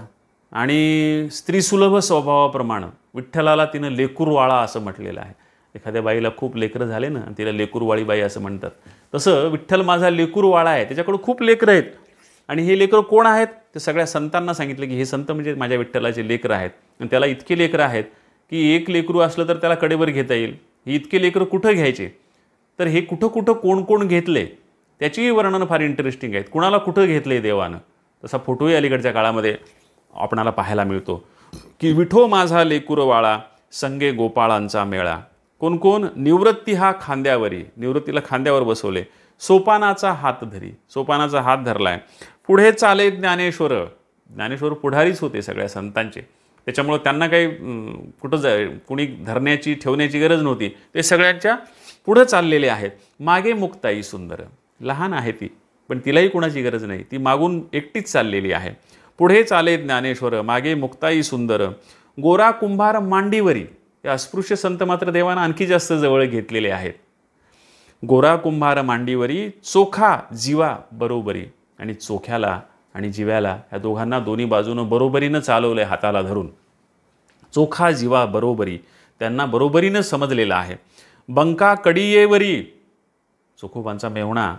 आणि स्त्रीसुलभ स्वभावाप्रमाणं विठ्ठलाला तिनं लेकूरवाळा असं म्हटलेलं आहे एखाद्या बाईला खूप लेकरं झाले ना तिला लेकूरवाळी बाई असं म्हणतात तसं विठ्ठल माझा लेकूरवाळा आहे त्याच्याकडं खूप लेकरं आहेत आणि हे लेकरं कोण आहेत ते सगळ्या संतांना सांगितलं की हे संत म्हणजे माझ्या विठ्ठलाचे लेकरं आहेत आणि त्याला इतके लेकरं आहेत की एक लेकरू असलं तर त्याला कडेवर घेता येईल हे इतके लेकर कुठं घ्यायचे तर हे कुठं कुठं कोण कोण घेतले त्याचीही वर्णन फार इंटरेस्टिंग आहेत कुणाला कुठं घेतले देवानं तसा फोटोही अलीकडच्या काळामध्ये आपणाला पाहायला मिळतो की विठो माझा लेकुरवाळा संगे गोपाळांचा मेळा कोण कोण निवृत्ती हा खांद्यावरी निवृत्तीला खांद्यावर बसवले सोपानाचा हात धरी सोपानाचा हात धरला आहे पुढे चाले ज्ञानेश्वर ज्ञानेश्वर पुढारीच होते सगळ्या संतांचे त्याच्यामुळं त्यांना काही कुठं जा कुणी धरण्याची ठेवण्याची गरज नव्हती ते सगळ्यांच्या पुढं चाललेले आहेत मागे मुक्ताई सुंदर लहान आहे ती पण तिलाही कुणाची गरज नाही ती मागून एकटीच चाललेली आहे पुढे चाले ज्ञानेश्वर मागे मुक्ताई सुंदर गोरा कुंभार मांडीवरी या अस्पृश्य संत मात्र देवानं आणखी जास्त जवळ घेतलेले आहेत गोरा कुंभार मांडीवरी चोखा जीवा बरोबरी आणि चोख्याला आणि जिव्याला या दोघांना दोन्ही बाजूनं बरोबरीनं चालवलं आहे हाताला धरून चोखा जिवा बरोबरी त्यांना बरोबरीनं समजलेला आहे बंका कडियेवरी चोखोबांचा मेवणा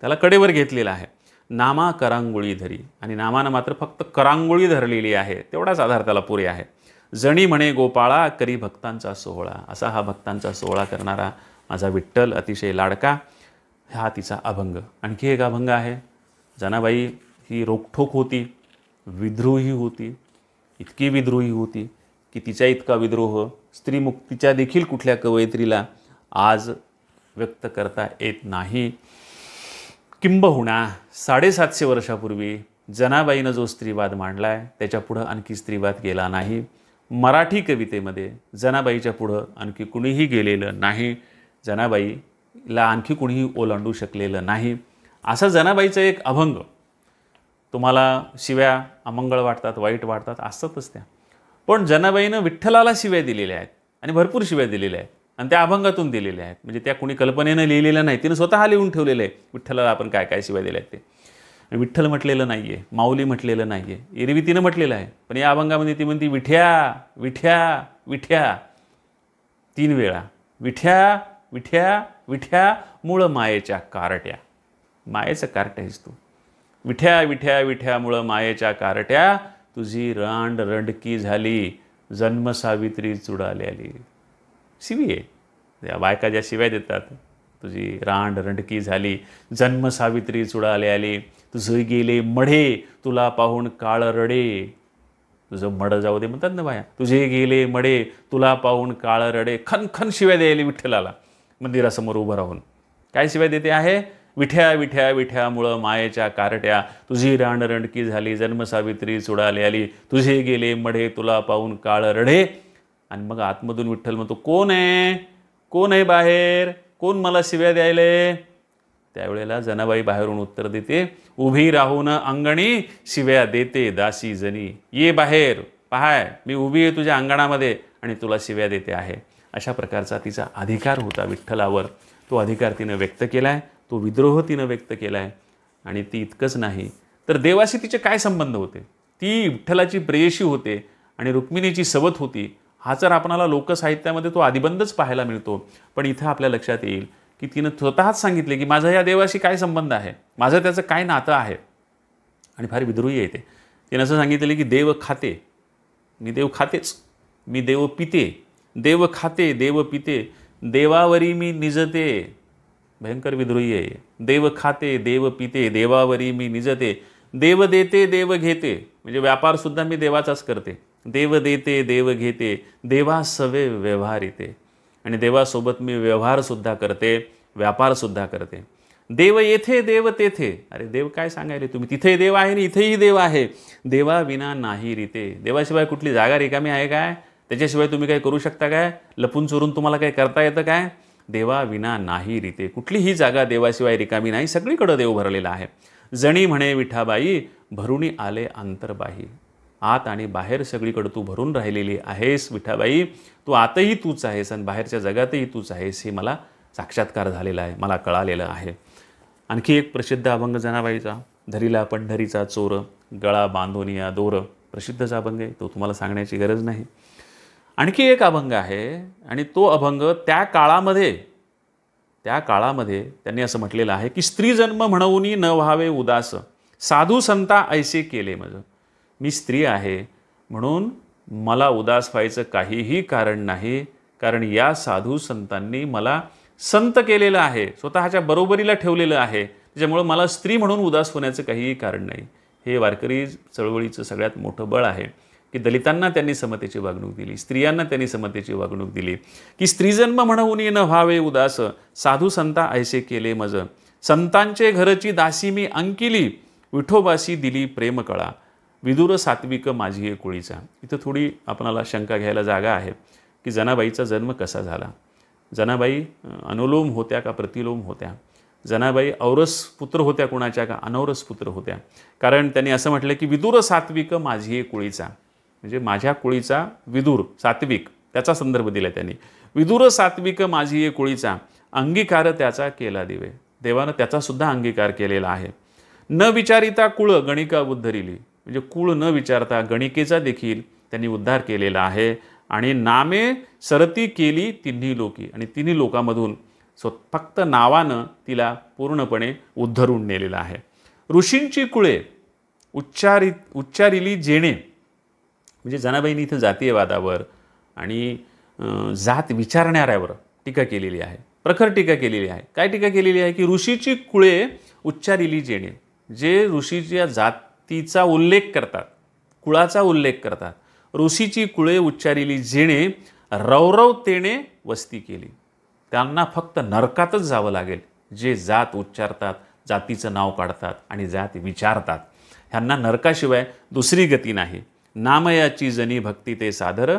त्याला कडेवर घेतलेला आहे नामा करांगोळी धरी आणि नामानं मात्र फक्त करांगोळी धरलेली आहे तेवढाच आधार त्याला पुरे आहे जणी म्हणे गोपाळा करी भक्तांचा सोहळा असा हा भक्तांचा सोहळा करणारा माझा विठ्ठल अतिशय लाडका हा तिचा अभंग आणखी एक अभंग आहे जनाबाई ही रोखोक होती विद्रोही होती इतकी विद्रोही होती की तिचा इतका विद्रोह स्त्रीमुक्तीच्या देखील कुठल्या कवयित्रीला आज व्यक्त करता येत नाही किंबहुना साडेसातशे वर्षापूर्वी जनाबाईनं जो स्त्रीवाद मांडला आहे त्याच्यापुढं आणखी स्त्रीवाद गेला नाही मराठी कवितेमध्ये जनाबाईच्या पुढं आणखी कुणीही गेलेलं नाही जनाबाईला आणखी कुणीही ओलांडू शकलेलं नाही असा जनाबाईचा एक अभंग तुम्हाला शिव्या अमंगळ वाटतात वाईट वाटतात असतातच त्या पण जनाबाईनं विठ्ठलाला शिव्या दिलेल्या आहेत आणि भरपूर शिव्या दिलेल्या आहेत आणि त्या अभंगातून दिलेल्या आहेत म्हणजे त्या कुणी कल्पनेनं लिहिलेल्या नाही तिनं स्वतः लिहून ठेवलेलं आहे विठ्ठलाला आपण काय काय शिव्या दिल्या आहेत ते विठ्ठल म्हटलेलं नाही आहे माऊली म्हटलेलं नाही आहे एरवी तिनं म्हटलेलं आहे पण या अभंगामध्ये ती म्हणती विठ्या विठ्या विठ्या तीन वेळा विठ्या विठ्या विठ्या मूळ मायेच्या कारट्या मायेचं आहेस तू विठ्या विठ्या विठ्यामुळं मायेच्या कारट्या तुझी रांड रंडकी झाली जन्मसावित्री चुडाली आली शिवी आहे त्या बायका ज्या शिव्या देतात तुझी रांड रंडकी झाली जन्मसावित्री चुडाली आली तुझं गेले मढे तुला पाहून काळ रडे तुझं मड जाऊ दे म्हणतात ना बाया तुझे गेले मडे तुला पाहून काळ रडे खनखन शिव्या द्यायला विठ्ठलाला मंदिरासमोर उभं राहून काय शिवाय देते आहे विठ्या विठ्या विठ्यामुळं मायेच्या कारट्या तुझी रणकी झाली जन्मसावित्री सुडाली आली तुझे गेले मढे तुला पाहून काळ रढे आणि मग आतमधून विठ्ठल म्हणतो कोण आहे कोण आहे बाहेर कोण मला शिव्या द्यायले त्यावेळेला जनाबाई बाहेरून उत्तर देते उभी राहून अंगणी शिव्या देते दासी जनी ये बाहेर पहाय मी उभी आहे तुझ्या अंगणामध्ये आणि तुला शिव्या देते आहे अशा प्रकारचा तिचा अधिकार होता विठ्ठलावर तो अधिकार तिनं व्यक्त केला आहे तो विद्रोह तिनं व्यक्त केला आहे आणि ती इतकंच नाही तर देवाशी तिचे काय संबंध होते ती विठ्ठलाची प्रेयशी होते आणि रुक्मिणीची सवत होती हा जर आपणाला लोकसाहित्यामध्ये तो आदिबंधच पाहायला मिळतो पण इथं आपल्या लक्षात येईल की तिनं स्वतःच सांगितले की माझा या देवाशी काय संबंध आहे माझं त्याचं काय नातं आहे आणि फार विद्रोही येते तिनं असं सांगितले की देव खाते मी देव खातेच मी देव पिते देव खाते देव पिते देवावरी मी निजते भयंकर विद्रोही आहे देव खाते देव पिते देवावरी मी निजते देव देते देव घेते म्हणजे व्यापारसुद्धा मी देवाचाच करते देव देते देव घेते देवा सवे व्यवहार येते आणि देवासोबत मी व्यवहारसुद्धा करते व्यापारसुद्धा करते देव येथे देव तेथे अरे देव काय सांगायले तुम्ही तिथे देव आहे आणि इथेही देव आहे देवाविना नाही रीते देवाशिवाय कुठली जागा रिकामी आहे काय त्याच्याशिवाय तुम्ही काही करू शकता काय लपून चोरून तुम्हाला काही करता येतं काय देवाविना नाही रीते कुठलीही जागा देवाशिवाय रिकामी नाही सगळीकडं देव भरलेला आहे जणी म्हणे विठाबाई भरूनी आले आंतरबाई आत आणि बाहेर सगळीकडं तू भरून राहिलेली आहेस विठाबाई तू आतही तूच आहेस आणि बाहेरच्या जगातही तूच आहेस हे मला साक्षात्कार झालेला आहे मला कळालेलं आहे आणखी एक प्रसिद्ध अभंग जनाबाईचा धरीला पंढरीचा चोर गळा बांधोनिया दोर प्रसिद्धचा अभंग आहे तो तुम्हाला सांगण्याची गरज नाही आणखी एक अभंग आहे आणि तो अभंग त्या काळामध्ये त्या काळामध्ये त्यांनी असं म्हटलेलं आहे की स्त्री जन्म म्हणवूनही न व्हावे उदास साधू संता ऐसे केले माझं मी स्त्री आहे म्हणून मला उदास व्हायचं काहीही कारण नाही कारण या साधू संतांनी मला संत केलेलं आहे स्वतःच्या बरोबरीला ठेवलेलं आहे त्याच्यामुळं मला स्त्री म्हणून उदास होण्याचं काहीही कारण नाही हे वारकरी चळवळीचं सगळ्यात मोठं बळ आहे की दलितांना त्यांनी समतेची वागणूक दिली स्त्रियांना त्यांनी समतेची वागणूक दिली की स्त्रीजन्म म्हणून न व्हावे उदास साधू संता ऐसे केले मज संतांचे घरची दासी मी अंकिली विठोबाशी दिली प्रेमकळा विदुर सात्विक माझी कुळीचा इथं थोडी आपणाला शंका घ्यायला जागा आहे की जनाबाईचा जन्म कसा झाला जनाबाई अनुलोम होत्या का प्रतिलोम होत्या जनाबाई औरस पुत्र होत्या कुणाच्या का अनौरस पुत्र होत्या कारण त्यांनी असं म्हटलं की विदुर सात्विक माझी कुळीचा म्हणजे माझ्या कुळीचा विदूर सात्विक त्याचा संदर्भ दिला त्यांनी विदूर सात्विक माझी ये कुळीचा अंगीकार त्याचा केला दिवे देवानं त्याचासुद्धा अंगीकार केलेला आहे न विचारिता कुळ गणिका उद्धरिली म्हणजे कुळ न विचारता गणिकेचा देखील त्यांनी उद्धार केलेला आहे आणि नामे सरती केली तिन्ही लोकी आणि तिन्ही लोकांमधून सो फक्त नावानं तिला पूर्णपणे उद्धरून नेलेलं आहे ऋषींची कुळे उच्चारित उच्चारिली जेणे म्हणजे जनाबाईंनी इथं जातीयवादावर आणि जात विचारणाऱ्यावर टीका केलेली आहे प्रखर टीका केलेली आहे काय टीका केलेली आहे की ऋषीची कुळे उच्चारिली जेणे जे ऋषीच्या जातीचा उल्लेख करतात कुळाचा उल्लेख करतात ऋषीची कुळे उच्चारिली जेणे तेणे वस्ती केली त्यांना फक्त नरकातच जावं लागेल जे जात उच्चारतात जातीचं नाव काढतात आणि जात विचारतात ह्यांना नरकाशिवाय दुसरी गती नाही नामयाची जनी भक्ती ते सादर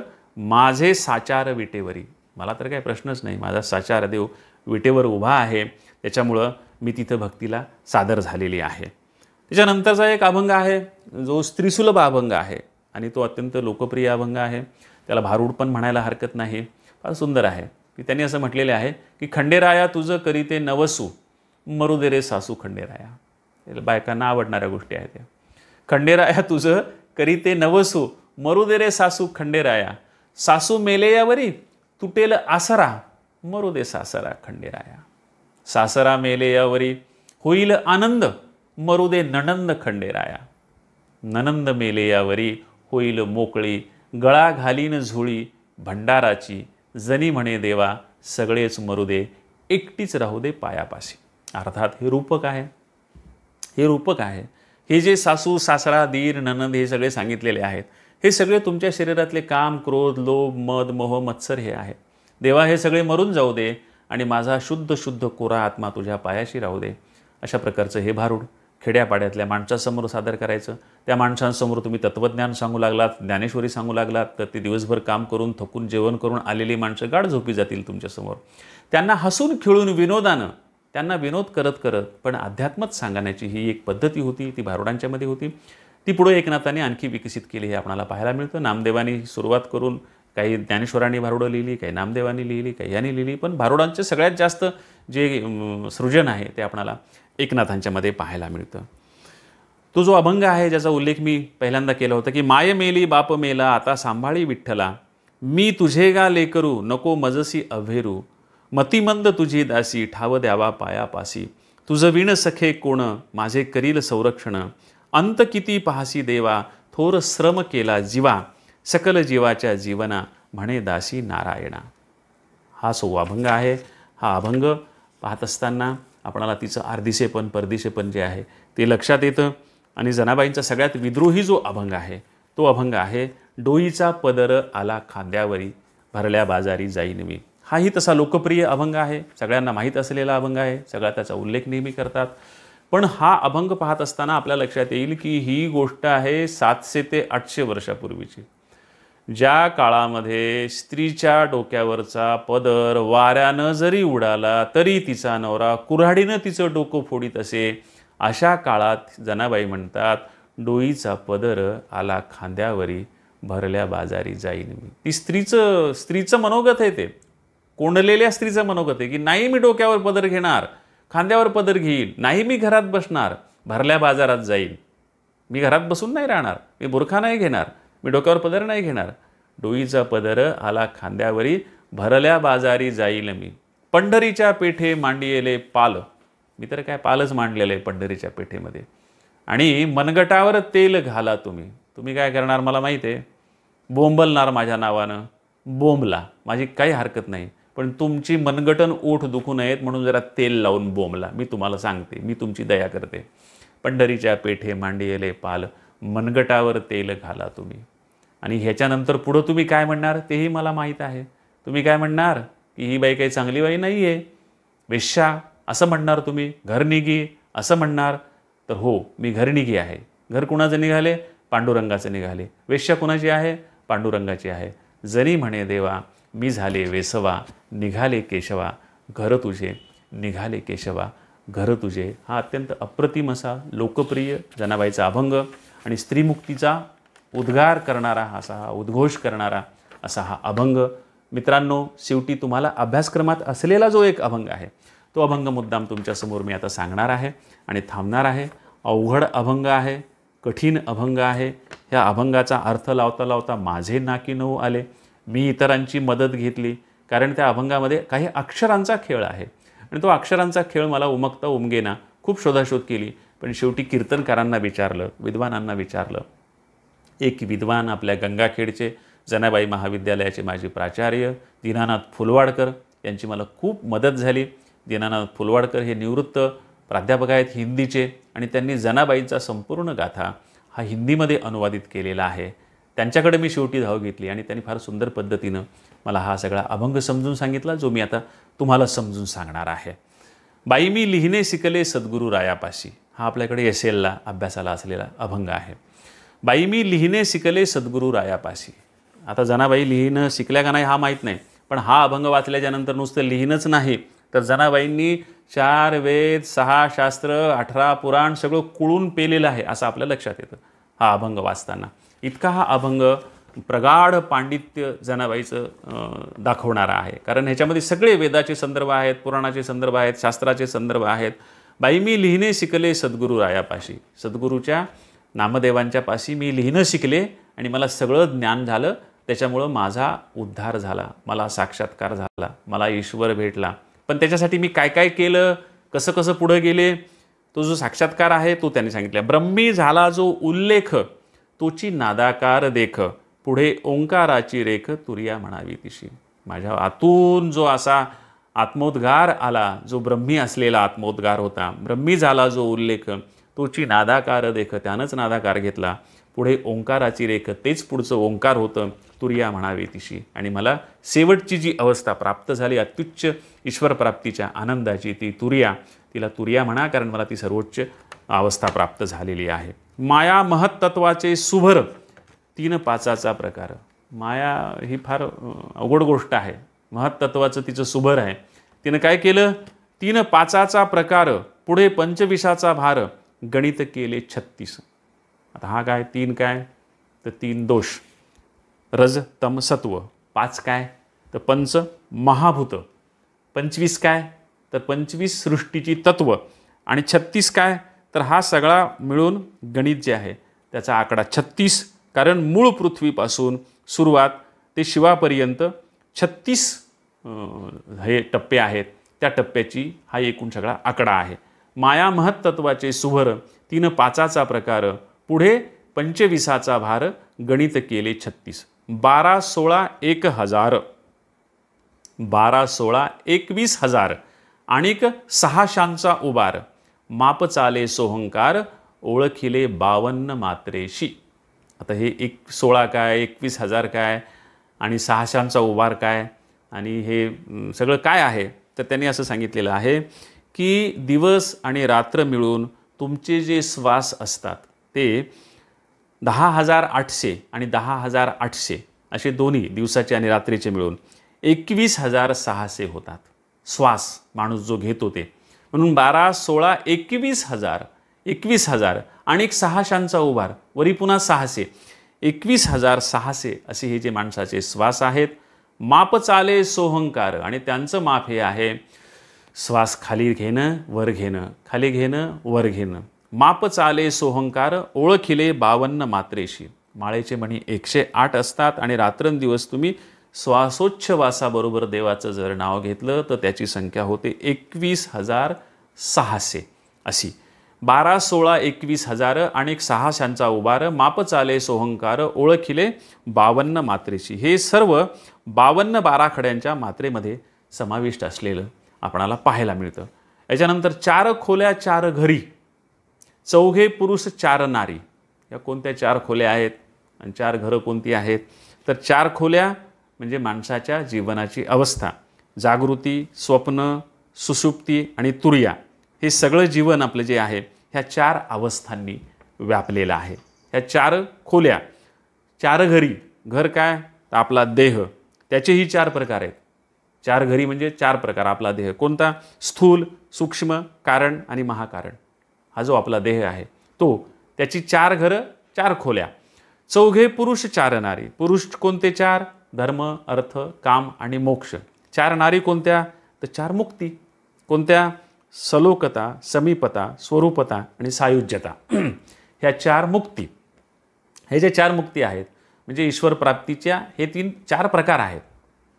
माझे साचार विटेवरी मला तर काही प्रश्नच नाही माझा साचार देव विटेवर उभा आहे त्याच्यामुळं मी तिथं भक्तीला सादर झालेली आहे त्याच्यानंतरचा एक अभंग आहे जो स्त्रीसुलभ अभंग आहे आणि तो अत्यंत लोकप्रिय अभंग आहे त्याला भारूड पण म्हणायला हरकत नाही फार सुंदर आहे की त्यांनी असं म्हटलेले आहे की खंडेराया तुझं करीते नवसू मरुदे रे सासू खंडेराया बायकांना आवडणाऱ्या गोष्टी आहेत त्या खंडेराया तुझं करीते नवसू मरुदे रे सासू खंडेराया सासू मेले यावरी तुटेल आसरा मरुदे सासरा खंडेराया सासरा मेले यावरी होईल आनंद मरुदे ननंद खंडेराया ननंद मेले यावरी होईल मोकळी गळा घालीन झुळी भंडाराची जनी म्हणे देवा सगळेच मरुदे एकटीच राहू दे पायापाशी अर्थात हे रूपक आहे हे रूपक आहे हे जे सासू सासरा दीर ननंद हे सगळे सांगितलेले आहेत हे सगळे तुमच्या शरीरातले काम क्रोध लोभ मद मोह मत्सर हे आहे देवा हे सगळे मरून जाऊ दे आणि माझा शुद्ध शुद्ध कोरा आत्मा तुझ्या पायाशी राहू दे अशा प्रकारचं हे भारूड खेड्यापाड्यातल्या माणसासमोर सादर करायचं त्या माणसांसमोर तुम्ही तत्त्वज्ञान सांगू लागलात ज्ञानेश्वरी सांगू लागलात तर ते दिवसभर काम करून थकून जेवण करून आलेली माणसं गाढ झोपी जातील तुमच्यासमोर त्यांना हसून खिळून विनोदानं त्यांना विनोद करत करत पण अध्यात्मच सांगण्याची ही एक पद्धती होती ती भारुडांच्यामध्ये होती ती पुढे एकनाथाने आणखी विकसित केली हे आपणाला पाहायला मिळतं नामदेवानी सुरुवात करून काही ज्ञानेश्वरांनी भारुडं लिहिली काही नामदेवांनी लिहिली काही यांनी लिहिली पण भारुडांचे सगळ्यात जास्त जे सृजन आहे ते आपणाला एकनाथांच्यामध्ये पाहायला मिळतं तो जो अभंग आहे ज्याचा उल्लेख मी पहिल्यांदा केला होता की माय मेली बाप मेला आता सांभाळी विठ्ठला मी तुझे गा लेकरू नको मजसी अव्हेरू मतिमंद तुझी दासी ठाव द्यावा पायापासी तुझं विण सखे कोण माझे करील संरक्षण अंत किती पाहसी देवा थोर श्रम केला जीवा सकल जीवाच्या जीवना म्हणे दासी नारायणा हा सो अभंग आहे हा अभंग पाहत असताना आपणाला तिचं आर्दिसेपण परदिसेपण जे आहे ते लक्षात येतं आणि जनाबाईंचा सगळ्यात विद्रोही जो अभंग आहे तो अभंग आहे डोईचा पदर आला खांद्यावरी भरल्या बाजारी जाईन मी हाही तसा लोकप्रिय अभंग आहे सगळ्यांना माहीत असलेला अभंग आहे सगळा त्याचा उल्लेख नेहमी करतात पण हा अभंग पाहत असताना आपल्या लक्षात येईल की ही गोष्ट आहे सातशे ते आठशे वर्षापूर्वीची ज्या काळामध्ये स्त्रीच्या डोक्यावरचा पदर वाऱ्यानं जरी उडाला तरी तिचा नवरा कुऱ्हाडीनं तिचं डोकं फोडीत असे अशा काळात जनाबाई म्हणतात डोईचा पदर आला खांद्यावरी भरल्या बाजारी जाईन मी ती स्त्रीचं स्त्रीचं मनोगत आहे ते कोंडलेल्या स्त्रीचं मनोगत आहे की नाही मी डोक्यावर पदर घेणार खांद्यावर पदर घेईन नाही मी घरात बसणार भरल्या बाजारात जाईन मी घरात बसून नाही राहणार मी बुरखा नाही घेणार मी डोक्यावर पदर नाही घेणार डोईचा पदर आला खांद्यावरी भरल्या बाजारी जाईल मी पंढरीच्या पेठे मांडिलेले पाल मी तर काय पालच मांडलेलं आहे पंढरीच्या पेठेमध्ये आणि मनगटावर तेल घाला तुम्ही तुम्ही काय करणार मला माहीत आहे बोंबलणार माझ्या नावानं बोंबला माझी काही हरकत नाही पण तुमची मनगटन ओठ दुखू नयेत म्हणून जरा तेल लावून बोंबला मी तुम्हाला सांगते मी तुमची दया करते पंढरीच्या पेठे मांडियेले पाल मनगटावर तेल घाला तुम्ही आणि ह्याच्यानंतर पुढं तुम्ही काय म्हणणार तेही मला माहीत आहे तुम्ही काय म्हणणार की ही बाई काही चांगली बाई नाही आहे वेश्या असं म्हणणार तुम्ही निघी असं म्हणणार तर हो मी घरनिगी आहे घर कुणाचं निघाले पांडुरंगाचं निघाले वेश्या कुणाची आहे पांडुरंगाची आहे जरी म्हणे देवा मी झाले वेसवा निघाले केशवा घर तुझे निघाले केशवा घर तुझे हा अत्यंत अप्रतिम असा लोकप्रिय जनाबाईचा अभंग आणि स्त्रीमुक्तीचा उद्गार करणारा असा हा उद्घोष करणारा असा हा अभंग मित्रांनो शेवटी तुम्हाला अभ्यासक्रमात असलेला जो एक अभंग आहे तो अभंग मुद्दाम तुमच्यासमोर मी आता सांगणार आहे आणि थांबणार आहे अवघड अभंग आहे कठीण अभंग आहे ह्या अभंगाचा अर्थ लावता लावता माझे नाकी नऊ आले मी इतरांची मदत घेतली कारण त्या अभंगामध्ये काही अक्षरांचा खेळ आहे आणि तो अक्षरांचा खेळ मला उमगता उमगेना खूप शोधाशोध केली पण शेवटी कीर्तनकारांना विचारलं विद्वानांना विचारलं एक विद्वान आपल्या गंगाखेडचे जनाबाई महाविद्यालयाचे माजी प्राचार्य दीनानाथ फुलवाडकर यांची मला खूप मदत झाली दीनानाथ फुलवाडकर हे निवृत्त प्राध्यापक आहेत हिंदीचे आणि त्यांनी जनाबाईंचा संपूर्ण गाथा हा हिंदीमध्ये अनुवादित केलेला आहे त्यांच्याकडे मी शेवटी धाव घेतली आणि त्यांनी फार सुंदर पद्धतीनं मला हा सगळा अभंग समजून सांगितला जो मी आता तुम्हाला समजून सांगणार आहे बाई मी लिहिणे शिकले सद्गुरू रायापाशी हा आपल्याकडे एस एलला अभ्यासाला असलेला अभंग आहे बाई मी लिहिणे शिकले सद्गुरू रायापाशी आता जनाबाई लिहिणं शिकल्या का नाही हा माहीत नाही पण हा अभंग वाचल्याच्यानंतर नुसतं लिहिणंच नाही तर जनाबाईंनी चार वेद सहा शास्त्र अठरा पुराण सगळं कुळून पेलेलं आहे असं आपल्या लक्षात येतं हा अभंग वाचताना इतका हा अभंग प्रगाढ पांडित्य जनाबाईचं दाखवणारा आहे कारण ह्याच्यामध्ये सगळे वेदाचे संदर्भ आहेत पुराणाचे संदर्भ आहेत शास्त्राचे संदर्भ आहेत बाई मी लिहिणे शिकले सद्गुरू रायापाशी सद्गुरूच्या नामदेवांच्या पाशी मी लिहिणं शिकले आणि मला सगळं ज्ञान झालं त्याच्यामुळं माझा उद्धार झाला मला साक्षात्कार झाला मला ईश्वर भेटला पण त्याच्यासाठी मी काय काय केलं कसं कसं पुढं गेले तो जो साक्षात्कार आहे तो त्यांनी सांगितला ब्रह्मी झाला जो उल्लेख तुची नादाकार देख पुढे ओंकाराची रेख तुरिया म्हणावी तिशी माझ्या आतून जो असा आत्मोद्गार आला जो ब्रह्मी असलेला आत्मोद्गार होता ब्रह्मी झाला जो उल्लेख तुची नादाकार देख त्यानंच नादाकार घेतला पुढे ओंकाराची रेख तेच पुढचं ओंकार होतं तुरिया म्हणावी तिशी आणि मला शेवटची जी अवस्था प्राप्त झाली अत्युच्च ईश्वरप्राप्तीच्या आनंदाची ती तुरिया तिला तुरिया म्हणा कारण मला ती सर्वोच्च अवस्था प्राप्त झालेली आहे माया महत्तत्वाचे सुभर तीन पाचाचा प्रकार माया ही फार अवघड गोष्ट आहे महत्त्वाचं तिचं सुभर आहे तिनं काय केलं तीन पाचाचा प्रकार पुढे पंचविषाचा भार गणित केले छत्तीस आता हा काय तीन काय तर तीन दोष रज तम सत्व पाच काय तर पंच महाभूत पंचवीस काय तर पंचवीस सृष्टीची तत्व आणि छत्तीस काय तर हा सगळा मिळून गणित जे आहे त्याचा आकडा छत्तीस कारण मूळ पृथ्वीपासून सुरुवात ते शिवापर्यंत छत्तीस हे टप्पे आहेत त्या टप्प्याची हा एकूण सगळा आकडा आहे माया महत्तत्वाचे सुभर तीन पाचाचा प्रकार पुढे पंचवीसाचा भार गणित केले छत्तीस बारा सोळा एक हजार बारा सोळा एकवीस हजार आणि सहाशांचा उबार माप चाले सोहंकार ओळखिले बावन्न मात्रेशी आता हे एक सोळा काय एकवीस हजार काय आणि सहाशांचा उभार काय आणि हे सगळं काय आहे तर त्यांनी असं सांगितलेलं आहे की दिवस आणि रात्र मिळून तुमचे जे श्वास असतात ते दहा हजार आठशे आणि दहा हजार आठशे असे दोन्ही दिवसाचे आणि रात्रीचे मिळून एकवीस हजार सहाशे होतात श्वास माणूस जो घेतो ते म्हणून बारा सोळा एकवीस हजार एकवीस हजार आणि एक सहाशांचा उभार वरी पुन्हा सहाशे एकवीस हजार सहाशे असे हे जे माणसाचे श्वास आहेत माप चाले सोहंकार आणि त्यांचं माप हे आहे श्वास खाली घेणं वर घेणं खाली घेणं वर घेणं माप चाले सोहंकार ओळखिले बावन्न मात्रेशी माळेचे म्हणी एकशे आठ असतात आणि रात्रंदिवस तुम्ही श्वासोच्छवासाबरोबर देवाचं जर नाव घेतलं तर त्याची संख्या होते एकवीस हजार सहाशे अशी बारा सोळा एकवीस हजार आणि सहाशांचा उभार माप चाले सोहंकार ओळखिले बावन्न मात्रेशी हे सर्व बावन्न बाराखड्यांच्या मात्रेमध्ये समाविष्ट असलेलं आपणाला पाहायला मिळतं याच्यानंतर चार खोल्या चार घरी चौघे पुरुष चार नारी या कोणत्या चार खोल्या आहेत आणि चार घरं कोणती आहेत तर चार खोल्या म्हणजे माणसाच्या जीवनाची अवस्था जागृती स्वप्न सुसुप्ती आणि तुर्या हे सगळं जीवन आपलं जे आहे ह्या चार अवस्थांनी व्यापलेलं आहे ह्या चार खोल्या चार घरी घर काय तर आपला देह त्याचेही चार प्रकार आहेत चार घरी म्हणजे चार प्रकार आपला देह कोणता स्थूल सूक्ष्म कारण आणि महाकारण हा जो आपला देह आहे तो त्याची चार घरं चार खोल्या चौघे पुरुष चार नारी पुरुष कोणते चार धर्म अर्थ काम आणि मोक्ष चार नारी कोणत्या तर चार मुक्ती कोणत्या सलोकता समीपता स्वरूपता आणि सायुज्यता ह्या चार मुक्ती हे जे चार मुक्ती आहेत म्हणजे ईश्वर प्राप्तीच्या हे तीन चार प्रकार आहेत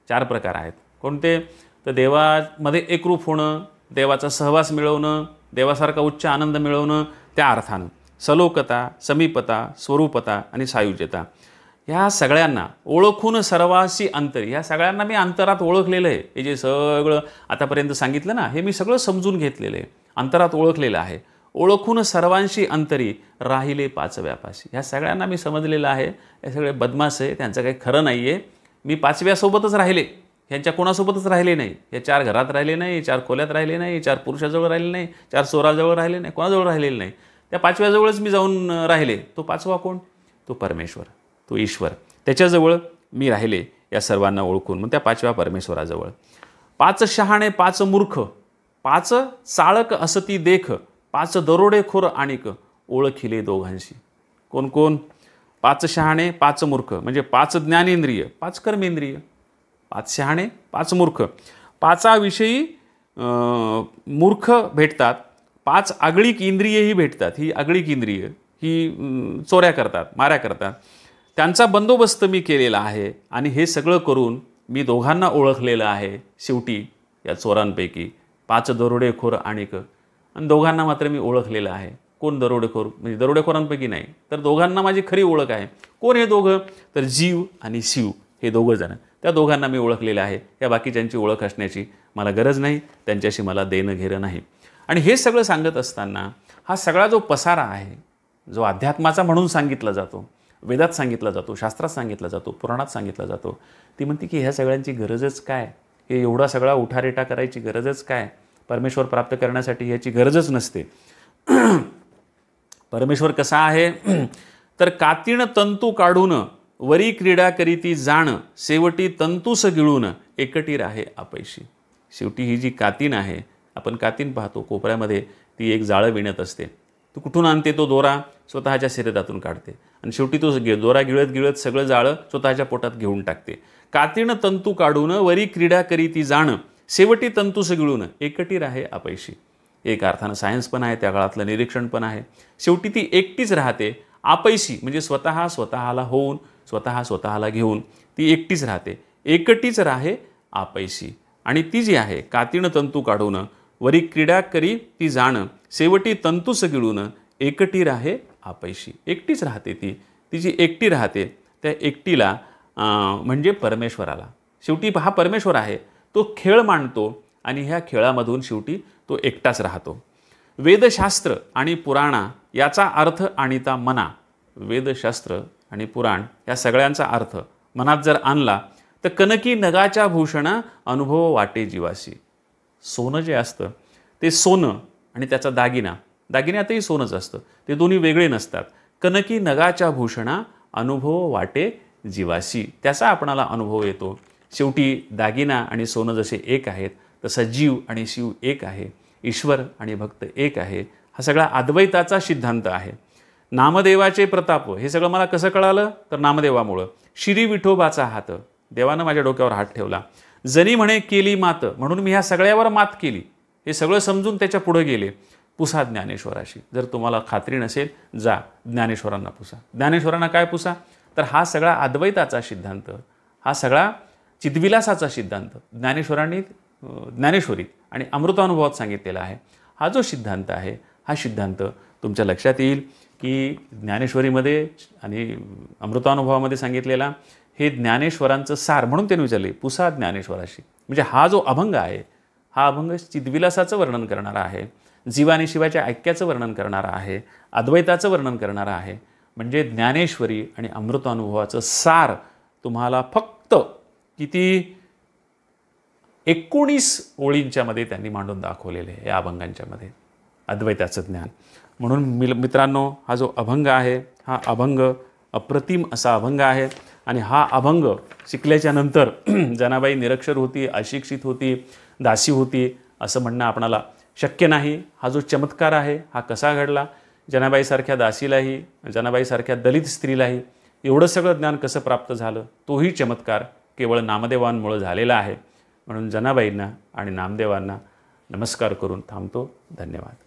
चार प्रकार आहेत कोणते तर देवामध्ये एकरूप होणं देवाचा सहवास मिळवणं देवासारखा उच्च आनंद मिळवणं त्या अर्थानं सलोकता समीपता स्वरूपता आणि सायुज्यता ह्या सगळ्यांना ओळखून सर्वाशी अंतर ह्या सगळ्यांना मी अंतरात ओळखलेलं आहे हे जे सगळं आतापर्यंत सांगितलं ना हे मी सगळं समजून घेतलेलं आहे अंतरात ओळखलेलं आहे ओळखून सर्वांशी अंतरी राहिले पाचव्यापाशी व्यापाशी ह्या सगळ्यांना मी समजलेलं आहे हे सगळे बदमाश आहे त्यांचं काही खरं नाही आहे मी पाचव्यासोबतच राहिले ह्यांच्या कोणासोबतच राहिले नाही हे चार घरात राहिले नाही चार खोल्यात राहिले नाही चार पुरुषाजवळ राहिले नाही चार चोराजवळ राहिले नाही कोणाजवळ राहिलेले नाही त्या पाचव्याजवळच मी जाऊन राहिले तो पाचवा कोण तो परमेश्वर तो ईश्वर त्याच्याजवळ मी राहिले या सर्वांना ओळखून मग त्या पाचव्या परमेश्वराजवळ पाच शहाणे पाच मूर्ख पाच चाळक असती देख पाच दरोडेखोर आणिक ओळखिले दोघांशी कोण कोण पाच शहाणे पाच मूर्ख म्हणजे पाच ज्ञानेंद्रिय पाच कर्मेंद्रिय पाच शहाणे पाच मूर्ख पाचाविषयी मूर्ख भेटतात पाच आगळीक इंद्रियही भेटतात ही आगळीक इंद्रिय ही चोऱ्या करतात माऱ्या करतात त्यांचा बंदोबस्त मी केलेला आहे आणि हे सगळं करून मी दोघांना ओळखलेलं आहे शेवटी या चोरांपैकी पाच दरोडेखोर क आणि दोघांना मात्र मी ओळखलेलं आहे कोण दरोडेखोर म्हणजे दरोडेखोरांपैकी नाही तर दोघांना माझी खरी ओळख आहे कोण हे दोघं तर जीव आणि शिव हे दोघं जण त्या दोघांना मी ओळखलेलं आहे या बाकीच्यांची ओळख असण्याची मला गरज नाही त्यांच्याशी मला देणं घेणं नाही आणि हे सगळं सांगत असताना हा सगळा जो पसारा आहे जो अध्यात्माचा म्हणून सांगितला जातो वेदात सांगितला जातो शास्त्रात सांगितला जातो पुराणात सांगितला जातो ती म्हणते की ह्या सगळ्यांची गरजच काय हे एवढा सगळा उठारेटा करायची गरजच काय परमेश्वर प्राप्त करण्यासाठी ह्याची गरजच नसते परमेश्वर कसा आहे तर कातीण तंतू काढून वरी क्रीडा करीती जाण शेवटी तंतूस गिळून एकटीर आहे अपैशी शेवटी ही जी कातीन आहे आपण कातीन पाहतो कोपऱ्यामध्ये ती एक जाळं विणत असते तू कुठून आणते तो दोरा स्वतःच्या शरीरातून काढते आणि शेवटी तो दोरा गिळत गिळत सगळं जाळं स्वतःच्या पोटात घेऊन टाकते कातीनं तंतू काढून वरी क्रीडा करी ती जाणं शेवटी तंतू सगिळून एकटी राहे अपैशी एक अर्थानं सायन्स पण आहे त्या काळातलं निरीक्षण पण आहे शेवटी ती एकटीच राहते आपैशी म्हणजे स्वतः स्वतःला होऊन स्वतः स्वतःला घेऊन ती एकटीच राहते एकटीच राहे आपैशी आणि ती जी आहे कातीनं तंतू काढून वरी क्रीडा करी ती जाणं शेवटी तंतू सगिळून एकटी राहे आपैशी एकटीच राहते ती ती जी एकटी राहते त्या एकटीला म्हणजे परमेश्वराला शेवटी हा परमेश्वर आहे तो खेळ मांडतो आणि ह्या खेळामधून शेवटी तो एकटाच राहतो वेदशास्त्र आणि पुराणा याचा अर्थ आणिता मना वेदशास्त्र आणि पुराण या सगळ्यांचा अर्थ मनात जर आणला तर कनकी नगाच्या भूषणा अनुभव वाटे जीवाशी सोनं जे असतं ते सोनं आणि त्याचा दागिना दागिन्यातही सोनंच असतं ते दोन्ही वेगळे नसतात कनकी नगाच्या भूषणा अनुभव वाटे जीवाशी त्याचा आपणाला अनुभव येतो शेवटी दागिना आणि सोनं जसे एक आहेत तसा जीव आणि शिव एक आहे ईश्वर आणि भक्त एक आहे हा सगळा अद्वैताचा सिद्धांत आहे नामदेवाचे प्रताप हे सगळं मला कसं कळालं तर नामदेवामुळं श्री विठोबाचा हात देवानं माझ्या डोक्यावर हात ठेवला जनी म्हणे केली मात म्हणून मी ह्या सगळ्यावर मात केली हे सगळं समजून त्याच्या पुढं गेले पुसा ज्ञानेश्वराशी जर तुम्हाला खात्री नसेल जा ज्ञानेश्वरांना पुसा ज्ञानेश्वरांना काय पुसा तर हा सगळा अद्वैताचा सिद्धांत हा सगळा चितविलासाचा सिद्धांत ज्ञानेश्वरांनी ज्ञानेश्वरीत आणि अमृतानुभवात सांगितलेला आहे हा जो सिद्धांत आहे हा सिद्धांत तुमच्या लक्षात येईल की ज्ञानेश्वरीमध्ये आणि अमृतानुभवामध्ये सांगितलेला हे ज्ञानेश्वरांचं सार म्हणून त्यांनी विचारले पुसा ज्ञानेश्वराशी म्हणजे हा जो अभंग आहे हा अभंग चितविलासाचं वर्णन करणारा आहे जीवाने शिवाच्या ऐक्याचं वर्णन करणारा आहे अद्वैताचं वर्णन करणारा आहे म्हणजे ज्ञानेश्वरी आणि अमृतानुभवाचं सार तुम्हाला फक्त किती एकोणीस ओळींच्यामध्ये त्यांनी मांडून दाखवलेले या अभंगांच्यामध्ये अद्वैताचं ज्ञान म्हणून मिल मित्रांनो हा जो अभंग आहे हा अभंग अप्रतिम असा अभंग आहे आणि हा अभंग शिकल्याच्या नंतर जनाबाई निरक्षर होती अशिक्षित होती दासी होती असं म्हणणं आपणाला शक्य नाही हा जो चमत्कार आहे हा कसा घडला जनाबाईसारख्या दासीलाही जनाबाईसारख्या दलित स्त्रीलाही एवढं सगळं ज्ञान कसं प्राप्त झालं तोही चमत्कार केवळ नामदेवांमुळं झालेला आहे म्हणून जनाबाईंना आणि नामदेवांना नमस्कार करून थांबतो धन्यवाद